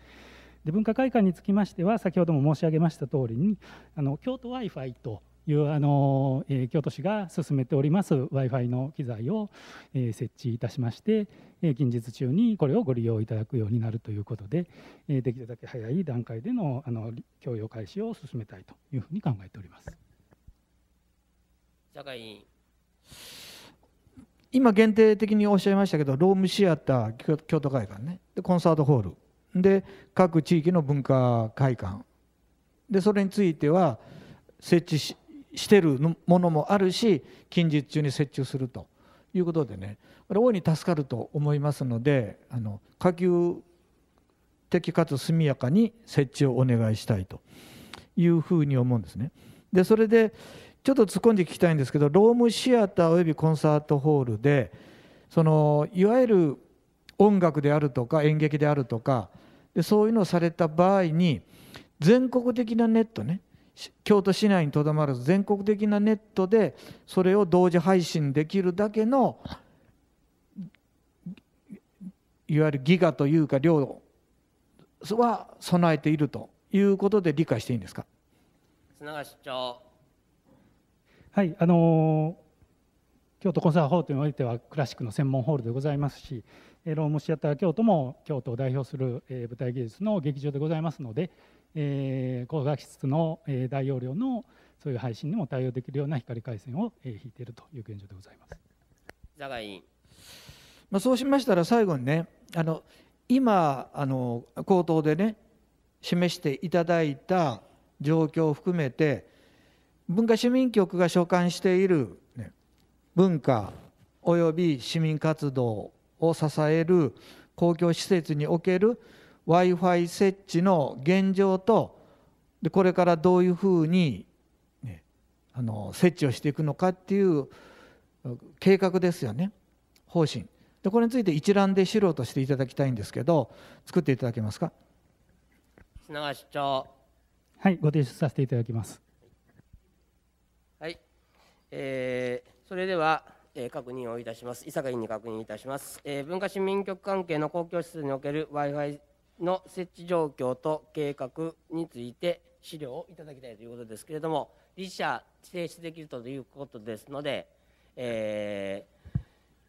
で文化会館につきましては先ほども申し上げましたとおりにあの京都 w i f i というあの、え京都市が進めております w i f i の機材を、え設置いたしまして、え近日中にこれをご利用いただくようになるということで、えできるだけ早い段階でのあの供用開始を進めたいというふうに考えております。社会委員今限定的におっしゃいましたけどロームシアター京都会館ねでコンサートホールで各地域の文化会館でそれについては設置ししてるものもあるし近日中に設置するということでねこれ大いに助かると思いますのであの下級的かつ速やかに設置をお願いしたいというふうに思うんですね。でそれでちょっと突っ込んで聞きたいんですけどロームシアターおよびコンサートホールでそのいわゆる音楽であるとか演劇であるとかでそういうのをされた場合に全国的なネットね京都市内にとどまらず全国的なネットでそれを同時配信できるだけのいわゆるギガというか量は備えているということで理解していいんですか砂川市長はいあのー、京都コンサートホールにおいてはクラシックの専門ホールでございますしロームシアター京都も京都を代表する舞台芸術の劇場でございますのでえ学高画質の、え大容量のそういう配信にも対応できるような光回線を、え引いているという現状でございます。井まあ、そうしましたら最後にねあの今あの口頭でね示していただいた状況を含めて文化市民局が所管している、ね、文化および市民活動を支える公共施設における w i f i 設置の現状とでこれからどういうふうに、ね、あの設置をしていくのかっていう計画ですよね方針でこれについて一覧で資料としていただきたいんですけど作っていただけますか品川市長はいご提出させていただきますはい、えー、それではえ確認をいたします。伊坂委員に確認いたします。えー、文化市民局関係の公共施設における Wi-Fi の設置状況と計画について資料をいただきたいということですけれども、理事者、提出できるということですので、えー、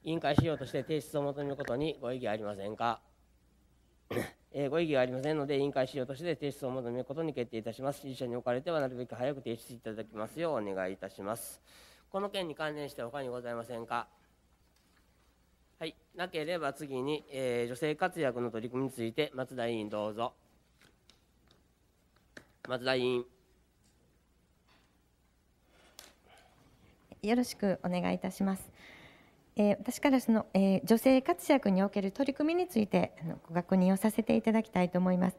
委員会資料として提出を求めることにご異議ありませんか。えー、ご異議がありませんので、委員会資料として提出を求めることに決定いたします。理事者におかれては、なるべく早く提出いただきますようお願いいたします。この件に関連して他にございませんか。はい、なければ次に、えー、女性活躍の取り組みについて松田委員どうぞ松田委員よろしくお願いいたします、えー、私からその、えー、女性活躍における取り組みについてあのご確認をさせていただきたいと思います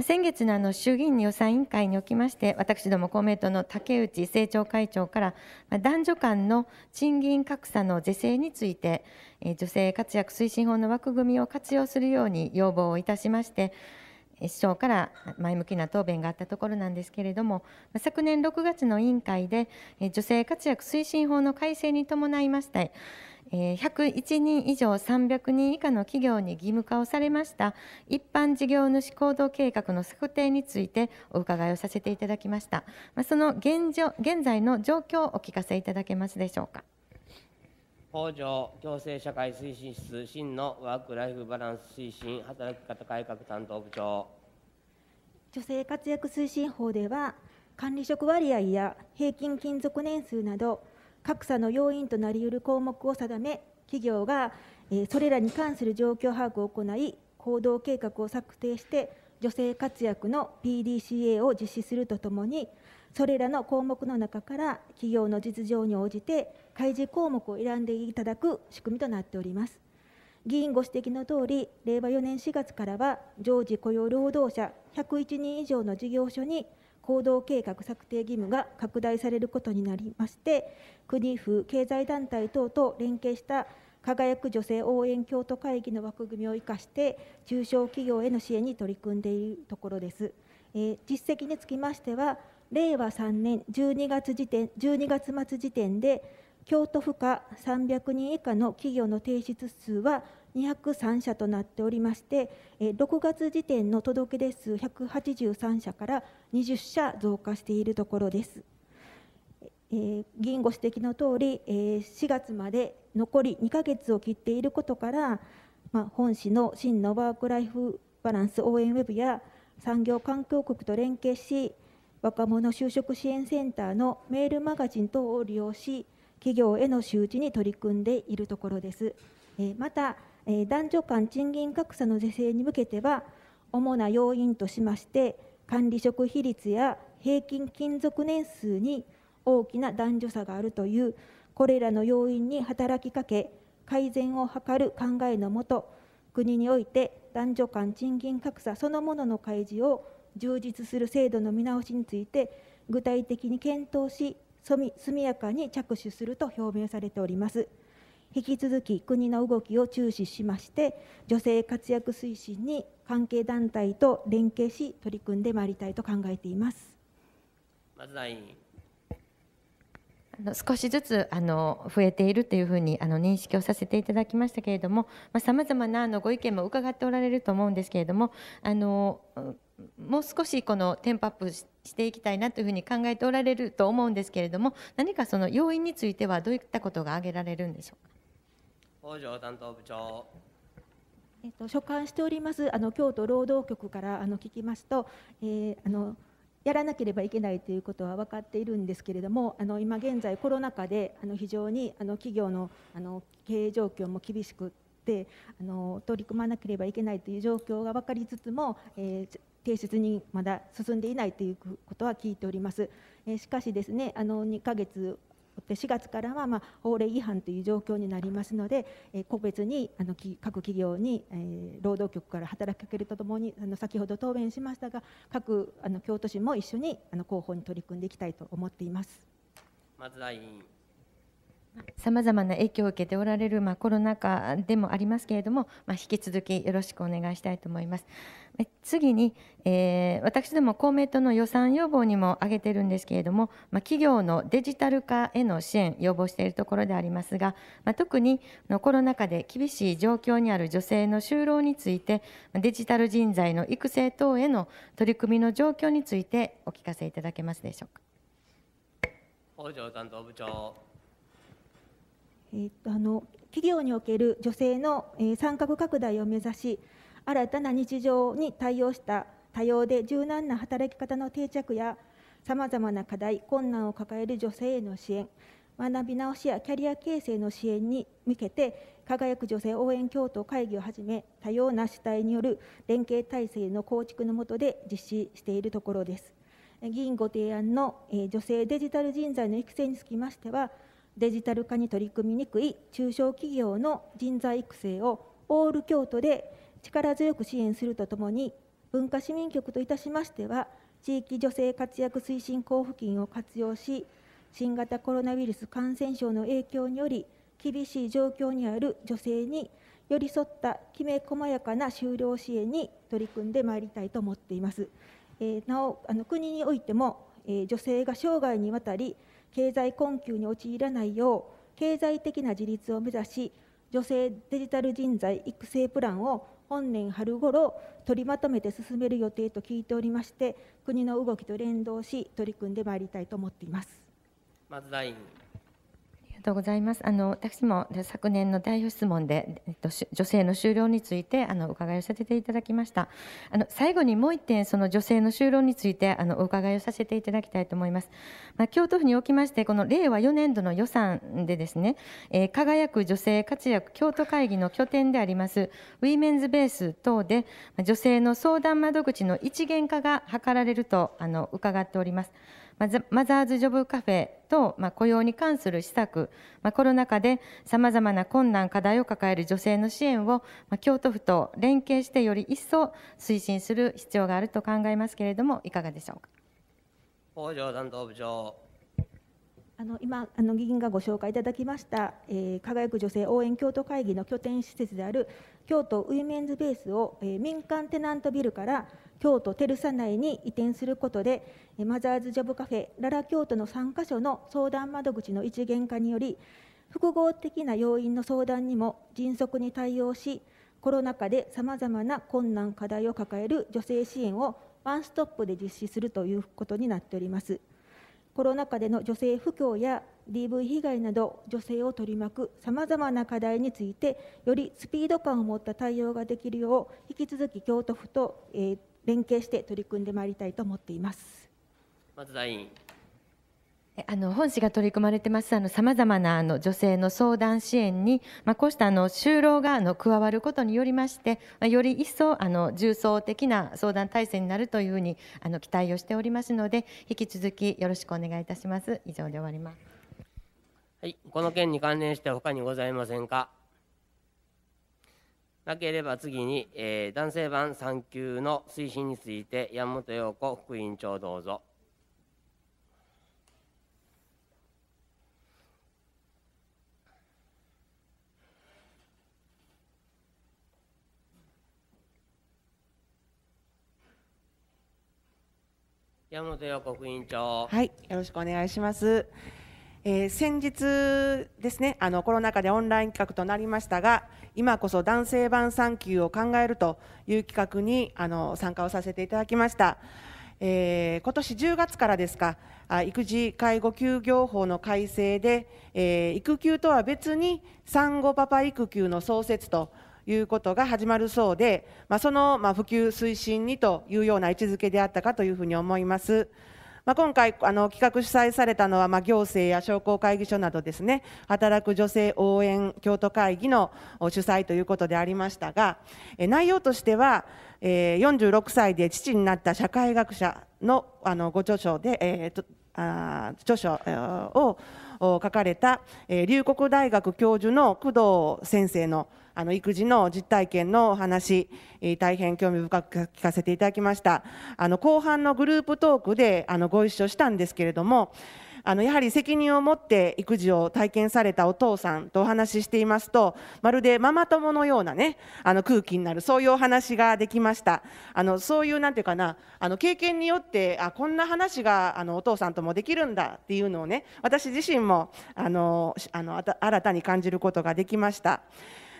先月のあの衆議院予算委員会におきまして、私ども公明党の竹内政調会長から、男女間の賃金格差の是正について、女性活躍推進法の枠組みを活用するように要望をいたしまして、市長から前向きな答弁があったところなんですけれども、昨年6月の委員会で、女性活躍推進法の改正に伴いまして、101人以上300人以下の企業に義務化をされました一般事業主行動計画の策定についてお伺いをさせていただきましたその現状現在の状況をお聞かせいただけますでしょうか北条共生社会推進室真のワーク・ライフ・バランス推進働き方改革担当部長女性活躍推進法では管理職割合や平均勤続年数など格差の要因となりうる項目を定め企業がそれらに関する状況把握を行い行動計画を策定して女性活躍の PDCA を実施するとともにそれらの項目の中から企業の実情に応じて開示項目を選んでいただく仕組みとなっております議員ご指摘のとおり令和4年4月からは常時雇用労働者101人以上の事業所に行動計画策定義務が拡大されることになりまして国府経済団体等と連携した輝く女性応援京都会議の枠組みを生かして中小企業への支援に取り組んでいるところです、えー、実績につきましては令和3年12月時点12月末時点で京都府下300人以下の企業の提出数は203社となっておりまして、6月時点の届け出数183社から20社増加しているところです。議員ご指摘のとおり、4月まで残り2か月を切っていることから、本市の真のワーク・ライフ・バランス応援ウェブや産業環境局と連携し、若者就職支援センターのメールマガジン等を利用し、企業への周知に取り組んでいるところです。またえ男女間賃金格差の是正に向けては主な要因としまして管理職比率や平均勤続年数に大きな男女差があるというこれらの要因に働きかけ改善を図る考えのもと国において男女間賃金格差そのものの開示を充実する制度の見直しについて具体的に検討し速やかに着手すると表明されております。引き続き国の動きを注視しまして女性活躍推進に関係団体と連携し取り組んでまいりたいと考えています松田委員少しずつあの増えているというふうにあの認識をさせていただきましたけれどもさまざ、まなあのご意見も伺っておられると思うんですけれどもあのもう少しこのテンポアップしていきたいなというふうに考えておられると思うんですけれども何かその要因についてはどういったことが挙げられるんでしょうか。北条担当部長。えっと、所管しておりますあの京都労働局からあの聞きますと、えー、あのやらなければいけないということは分かっているんですけれどもあの今現在コロナ禍であの非常にあの企業のあの経営状況も厳しくてあの取り組まなければいけないという状況が分かりつつも、えー、提出にまだ進んでいないということは聞いております。えー、しかしですねあの2ヶ月4月からは、まあ、法令違反という状況になりますので、え個別にあの各企業に、え労働局から働きかけるとともにあの先ほど答弁しましたが各あの京都市も一緒にあの広報に取り組んでいきたいと思っています。松田委員さまざまな影響を受けておられる、まあ、コロナ禍でもありますけれども、まあ、引き続きよろしくお願いしたいと思います。次に、えー、私ども公明党の予算要望にも挙げてるんですけれども、まあ、企業のデジタル化への支援要望しているところでありますが、まあ、特にコロナ禍で厳しい状況にある女性の就労についてデジタル人材の育成等への取り組みの状況についてお聞かせいただけますでしょうか。北条担当部長えー、あの企業における女性の、え参画拡大を目指し新たな日常に対応した多様で柔軟な働き方の定着やさまざまな課題困難を抱える女性への支援学び直しやキャリア形成の支援に向けて輝く女性応援共闘会議をはじめ多様な主体による連携体制の構築の下で実施しているところです議員ご提案の女性デジタル人材の育成につきましてはデジタル化に取り組みにくい中小企業の人材育成をオール京都で力強く支援するとともに文化市民局といたしましては地域女性活躍推進交付金を活用し新型コロナウイルス感染症の影響により厳しい状況にある女性に寄り添ったきめ細やかな就労支援に取り組んでまいりたいと思っています。えー、なおあの国においても、えー、女性が生涯にわたり経済困窮に陥らないよう経済的な自立を目指し女性デジタル人材育成プランを本年春ごろ取りまとめて進める予定と聞いておりまして国の動きと連動し取り組んでまいりたいと思っています。まず第りがとうございます。あの私も昨年の代表質問で、えっと、女性の就労についてあの伺いをさせていただきました。あの最後にもう1点その女性の就労についてあのお伺いをさせていただきたいと思います。まあ、京都府におきましてこの令和4年度の予算でですね、えー、輝く女性活躍京都会議の拠点でありますウィメンズベース等で女性の相談窓口の一元化が図られるとあの伺っております。マザーズジョブカフェと、まあ、雇用に関する施策、まあ、コロナ禍でさまざまな困難、課題を抱える女性の支援を、まあ、京都府と連携してより一層推進する必要があると考えますけれども、いかがでしょうか。北条担当部長あの今あの議員がご紹介いただきました、えー、輝く女性応援京都会議の拠点施設である京都ウィメンズベースを、えー、民間テナントビルから京都テルサ内に移転することでマザーズジョブカフェララ京都の3カ所の相談窓口の一元化により複合的な要因の相談にも迅速に対応しコロナ禍でさまざまな困難課題を抱える女性支援をワンストップで実施するということになっておりますコロナ禍での女性不況や DV 被害など女性を取り巻くさまざまな課題についてよりスピード感を持った対応ができるよう引き続き京都府と、えー、連携して取り組んでまいりたいと思っています。松田委員あの本市が取り組まれてますさまざまなあの女性の相談支援に、まあ、こうしたあの就労があの加わることによりまして、まあ、より一層あの重層的な相談体制になるというふうにあの期待をしておりますので引き続きよろしくお願いいたします。以上で終わります、はい、この件に関連して他にございませんかなければ次に、えー、男性版産休の推進について山本陽子副委員長どうぞ。山本陽子副委員長。はい、よろしくお願いします。えー、先日ですね、あのコロナ禍でオンライン企画となりましたが。今こそ男性版産休を考えるという企画にあの参加をさせていただきました。えー、今年10月からですか、育児介護休業法の改正で、えー、育休とは別に産後パパ育休の創設ということが始まるそうで、まあ、その、ま普及推進にというような位置づけであったかというふうに思います。まあ、今回あの企画主催されたのは、まあ、行政や商工会議所などですね働く女性応援京都会議の主催ということでありましたが内容としては46歳で父になった社会学者のあのご著書で、えー、とあ著書を書かれた龍谷大学教授の工藤先生のあの育児の実体験のお話、大変興味深く聞かせていただきました。あの後半のグループトークであのご一緒したんですけれども、あのやはり責任を持って育児を体験されたお父さんとお話ししていますとまるでママ友のようなねあの空気になるそういうお話ができましたあのそういうなんていうかなあの経験によってあこんな話があのお父さんともできるんだっていうのをね私自身もあのあの新たに感じることができました。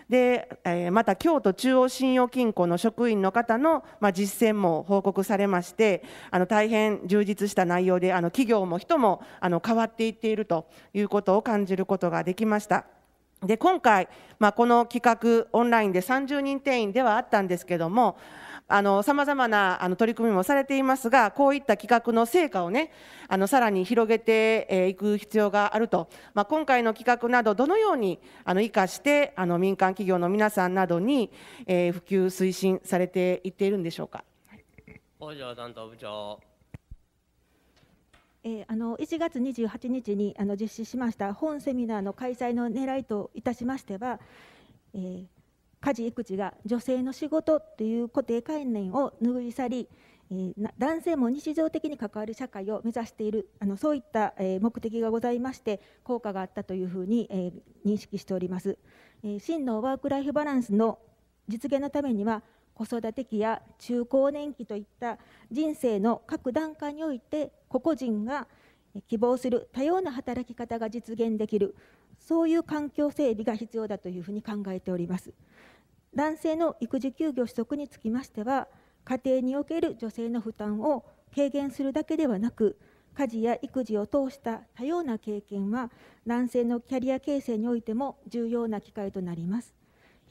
で、えー、また京都中央信用金庫の職員の方の、まあ、実践も報告されましてあの大変充実した内容であの企業も人もあの変わっていっているということを感じることができました。で今回、まあ、この企画オンラインで30人定員ではあったんですけどもあの様々なあの取り組みもされていますが、こういった企画の成果をね、あのさらに広げていく必要があると、まあ、今回の企画など、どのようにあの生かして、あの民間企業の皆さんなどに、えー、普及推進されていっているんでしょうか。北条担当部長。えー、あの1月28日にあの実施しました本セミナーの開催の狙いといたしましては、えー家事育児が女性の仕事という固定概念を拭い去り男性も日常的に関わる社会を目指しているあのそういった目的がございまして効果があったというふうに認識しております真のワーク・ライフ・バランスの実現のためには子育て期や中高年期といった人生の各段階において個々人が希望する多様な働き方が実現できるそういう環境整備が必要だというふうに考えております男性の育児休業取得につきましては家庭における女性の負担を軽減するだけではなく家事や育児を通した多様な経験は男性のキャリア形成においても重要な機会となります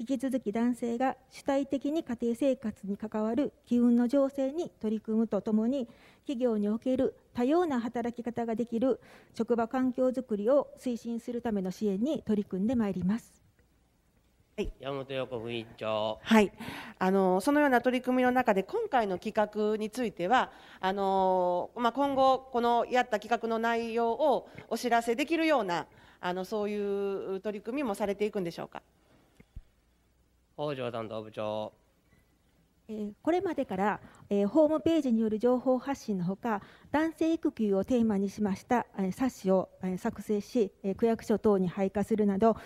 引き続き男性が主体的に家庭生活に関わる機運の情勢に取り組むとともに企業における多様な働き方ができる職場環境づくりを推進するための支援に取り組んでまいります。はい、山本陽子副委員長。はい、あのそのような取り組みの中で今回の企画についてはあのまあ、今後このやった企画の内容をお知らせできるようなあのそういう取り組みもされていくんでしょうか。北条担当部長これまでから、えー、ホームページによる情報発信のほか男性育休をテーマにしました、えー、冊子を、えー、作成し、え区役所等に配下するなど、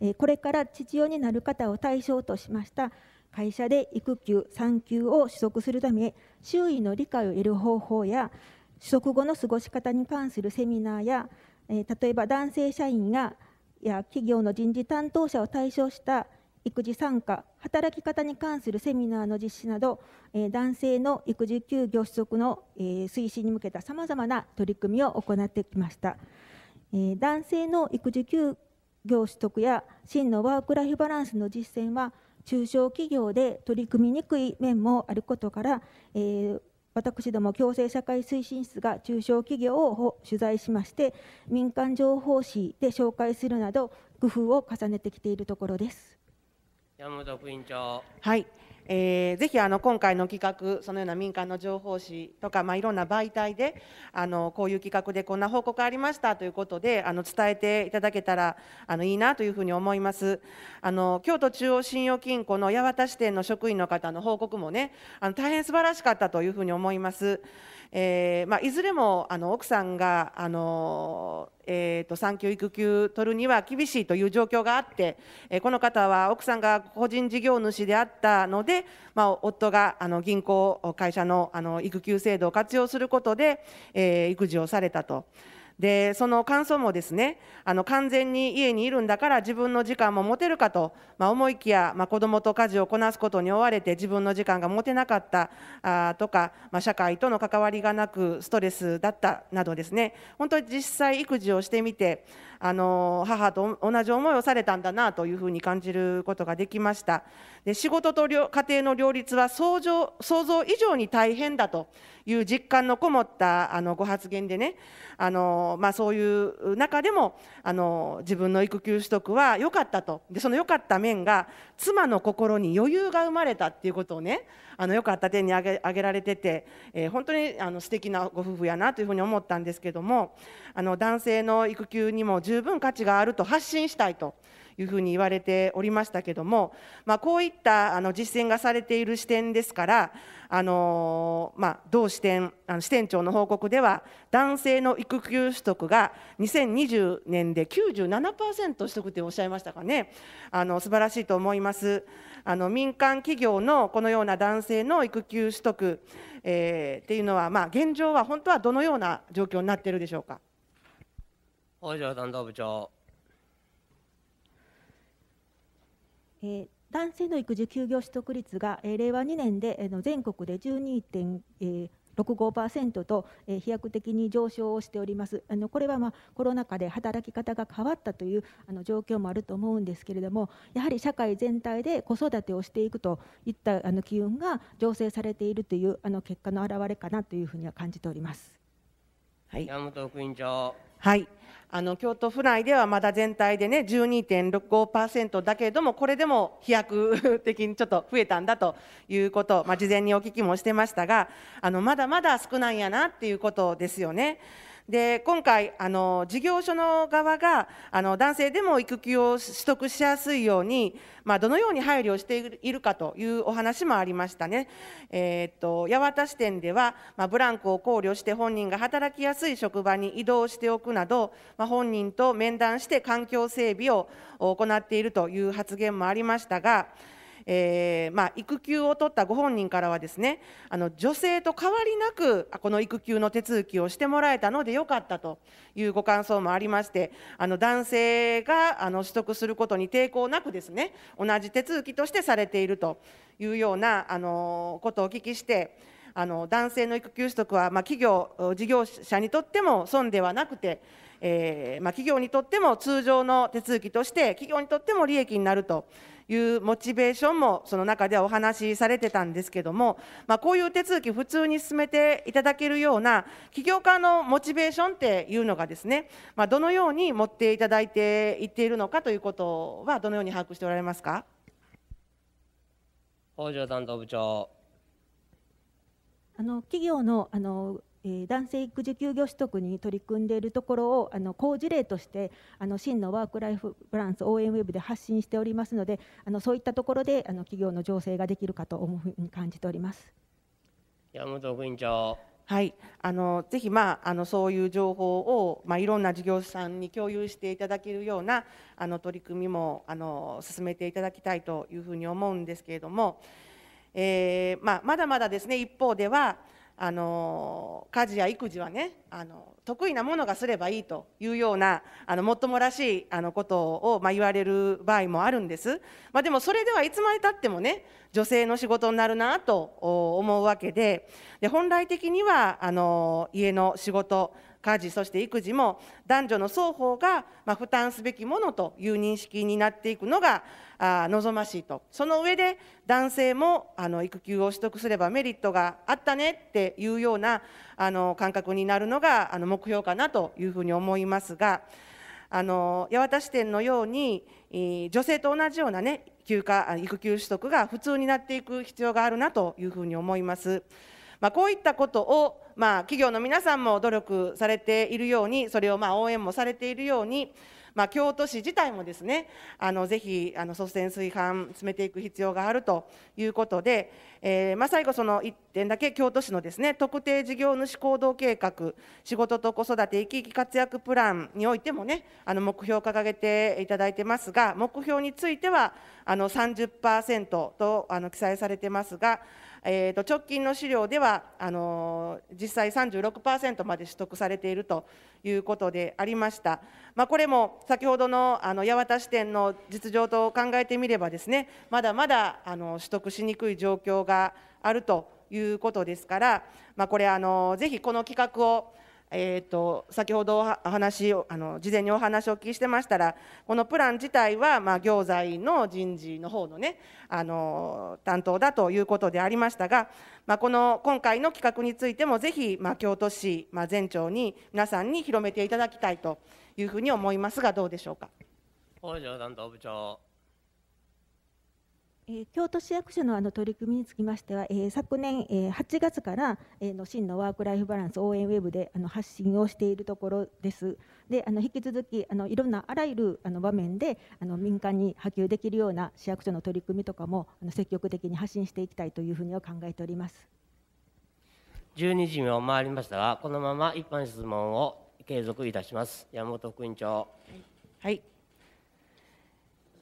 えこれから父親になる方を対象としました会社で育休・産休を取得するため周囲の理解を得る方法や取得後の過ごし方に関するセミナーや、え例えば男性社員がや企業の人事担当者を対象した育児参加働き方に関するセミナーの実施など、え男性の育児休業取得の、え推進に向けたさまざまな取り組みを行ってきました、え男性の育児休業取得や真のワーク・ライフ・バランスの実践は中小企業で取り組みにくい面もあることから、えー、私ども共生社会推進室が中小企業を取材しまして民間情報誌で紹介するなど工夫を重ねてきているところです。山本副院長。はい。えー、ぜひあの今回の企画、そのような民間の情報誌とか、まあ、いろんな媒体であのこういう企画でこんな報告ありましたということであの伝えていただけたらあのいいなというふうに思いますあの京都中央信用金庫の八幡支店の職員の方の報告もねあの大変素晴らしかったというふうに思います。えーまあ、いずれもあの奥さんがあの、えーと、産休育休取るには厳しいという状況があって、えー、この方は奥さんが個人事業主であったので、まあ、夫があの銀行会社のあの育休制度を活用することで、えー、育児をされたと。でその感想もですねあの完全に家にいるんだから自分の時間も持てるかと、まあ、思いきや、まあ、子どもと家事をこなすことに追われて自分の時間が持てなかったあとか、まあ、社会との関わりがなくストレスだったなどですね本当に実際育児をしてみてあの母と同じ思いをされたんだなというふうに感じることができましたで仕事と家庭の両立は想像想像以上に大変だという実感のこもったあのご発言でねあの、まあ、そういう中でもあの自分の育休取得は良かったとでその良かった面が妻の心に余裕が生まれたっていうことをねあの良かった点に挙げられてて、えー、本当にあの素敵なご夫婦やなというふうに思ったんですけどもあの男性の育休にも十十分価値があると発信したいというふうに言われておりましたけども、まあ、こういったあの実践がされている視点ですから、あのまあ、同支店あの支店長の報告では男性の育休取得が2020年で97%取得っておっしゃいましたかねあの素晴らしいと思いますあの民間企業のこのような男性の育休取得、えー、っていうのは、まあ、現状は本当はどのような状況になっているでしょうか。北条担当部長。えー、男性の育児休業取得率が、えー、令和2年で、えー、全国で12.65%、えー、と、えー、飛躍的に上昇をしておりますあのこれは、まあ、コロナ禍で働き方が変わったというあの状況もあると思うんですけれどもやはり社会全体で子育てをしていくといったあの機運が醸成されているというあの結果の表れかなというふうには感じております。はい、山本副委員長はいあの京都府内ではまだ全体でね12.65%だけれどもこれでも飛躍的にちょっと増えたんだということ、まあ、事前にお聞きもしてましたがあのまだまだ少ないんやなっていうことですよね。で今回あの、事業所の側があの男性でも育休を取得しやすいように、まあ、どのように配慮をしているかというお話もありましたね。えー、っと八幡支店では、まあ、ブランクを考慮して本人が働きやすい職場に移動しておくなど、まあ、本人と面談して環境整備を行っているという発言もありましたが、えー、まあ、育休を取ったご本人からはですねあの女性と変わりなくこの育休の手続きをしてもらえたのでよかったというご感想もありましてあの男性があの取得することに抵抗なくですね同じ手続きとしてされているというようなあのことをお聞きしてあの男性の育休取得は、まあ、企業事業者にとっても損ではなくて、えーまあ、企業にとっても通常の手続きとして企業にとっても利益になると。いうモチベーションもその中ではお話しされてたんですけども、まあ、こういう手続き普通に進めていただけるような起業家のモチベーションっていうのがですね、まあ、どのように持っていただいていっているのかということはどのように把握しておられますか北条担当部長あの企業のあのえ男性育児休業取得に取り組んでいるところをあの好事例としてあの真のワーク・ライフ・バランス応援ウェブで発信しておりますのであのそういったところであの企業の情勢ができるかと思うふうに感じております山本副院長。はい、あのぜひ、まあ、あのそういう情報を、まあ、いろんな事業者さんに共有していただけるようなあの取り組みもあの進めていただきたいというふうに思うんですけれども、えーまあ、まだまだですね一方ではあの家事や育児はねあの得意なものがすればいいというようなあのもっともらしいあのことを、まあ、言われる場合もあるんです、まあ、でもそれではいつまでたってもね女性の仕事になるなと思うわけでで本来的にはあの家の仕事家事そして育児も男女の双方が、まあ、負担すべきものという認識になっていくのがあ望ましいとその上で男性もあの育休を取得すればメリットがあったねっていうようなあの感覚になるのがあの目標かなというふうに思いますが、あの八幡支店のように、女性と同じような、ね、休暇育休取得が普通になっていく必要があるなというふうに思います。まあ、こういったことを、まあ、企業の皆さんも努力されているように、それをまあ応援もされているように、まあ、京都市自体もですねあのぜひあの率先炊飯進めていく必要があるということで、えー、まあ、最後その1点だけ京都市のですね特定事業主行動計画仕事と子育て生き生き活躍プランにおいてもねあの目標を掲げていただいてますが目標についてはあの30%とあの記載されてますがえーと、直近の資料ではあのー、実際36%まで取得されているということでありました、まあ、これも先ほどのあの八幡支店の実情と考えてみればですねまだまだあの取得しにくい状況があるということですから、まあ、これあのぜひこの企画をえーと、先ほどお話をあの事前にお話をお聞きしてましたらこのプラン自体は、まあ、行財の人事の方のねあの担当だということでありましたが、まあ、この今回の企画についてもぜひ、まあ、京都市、まあ、全町に皆さんに広めていただきたいというふうに思いますがどうでしょうか。本庄担当部長京都市役所のあの取り組みにつきましては、え昨年、え8月から、えの真のワーク・ライフ・バランス応援ウェブであの発信をしているところです。であの引き続きあのいろんなあらゆるあの場面であの民間に波及できるような市役所の取り組みとかもあの積極的に発信していきたいというふうには考えております12時を回りましたがこのまま一般質問を継続いたします山本副委員長。はい、はい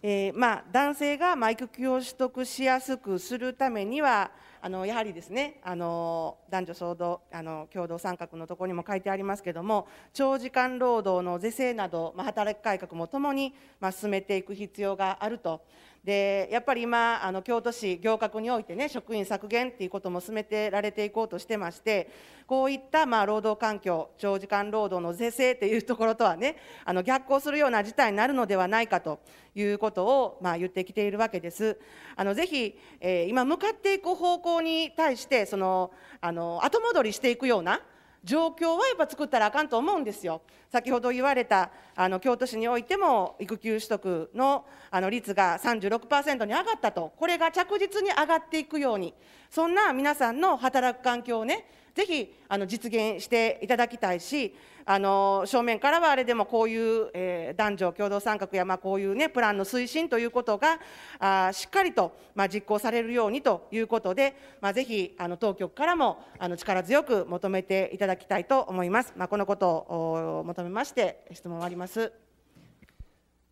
えー、まあ、男性が育休を取得しやすくするためにはあのやはりですねあの男女総同あの共同参画のところにも書いてありますけども長時間労働の是正など、まあ、働き改革もともに、まあ、進めていく必要があるとでやっぱり今あの京都市行革においてね職員削減っていうことも進めてられていこうとしてましてこういったまあ労働環境長時間労働の是正っていうところとはねあの逆行するような事態になるのではないかということをまあ言ってきているわけです。あのぜひ、えー、今向かっていく方向に対してそのあの後戻りしていくような状況はやっぱ作ったらあかんと思うんですよ。先ほど言われたあの京都市においても育休取得のあの率が36%に上がったと、これが着実に上がっていくように、そんな皆さんの働く環境をね、ぜひあの実現していただきたいしあの正面からはあれでもこういう、えー、男女共同参画や、まあ、こういうねプランの推進ということがあしっかりと、まあ、実行されるようにということで、まあ、ぜひあの当局からもあの力強く求めていただきたいと思います。まあ、このことを求めまして質問終わります。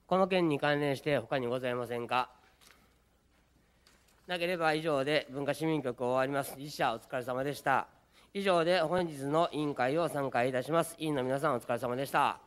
この件に関連して他にございませんか。なければ以上で文化市民局を終わります。一社お疲れ様でした。以上で本日の委員会を参加いたします委員の皆さんお疲れ様でした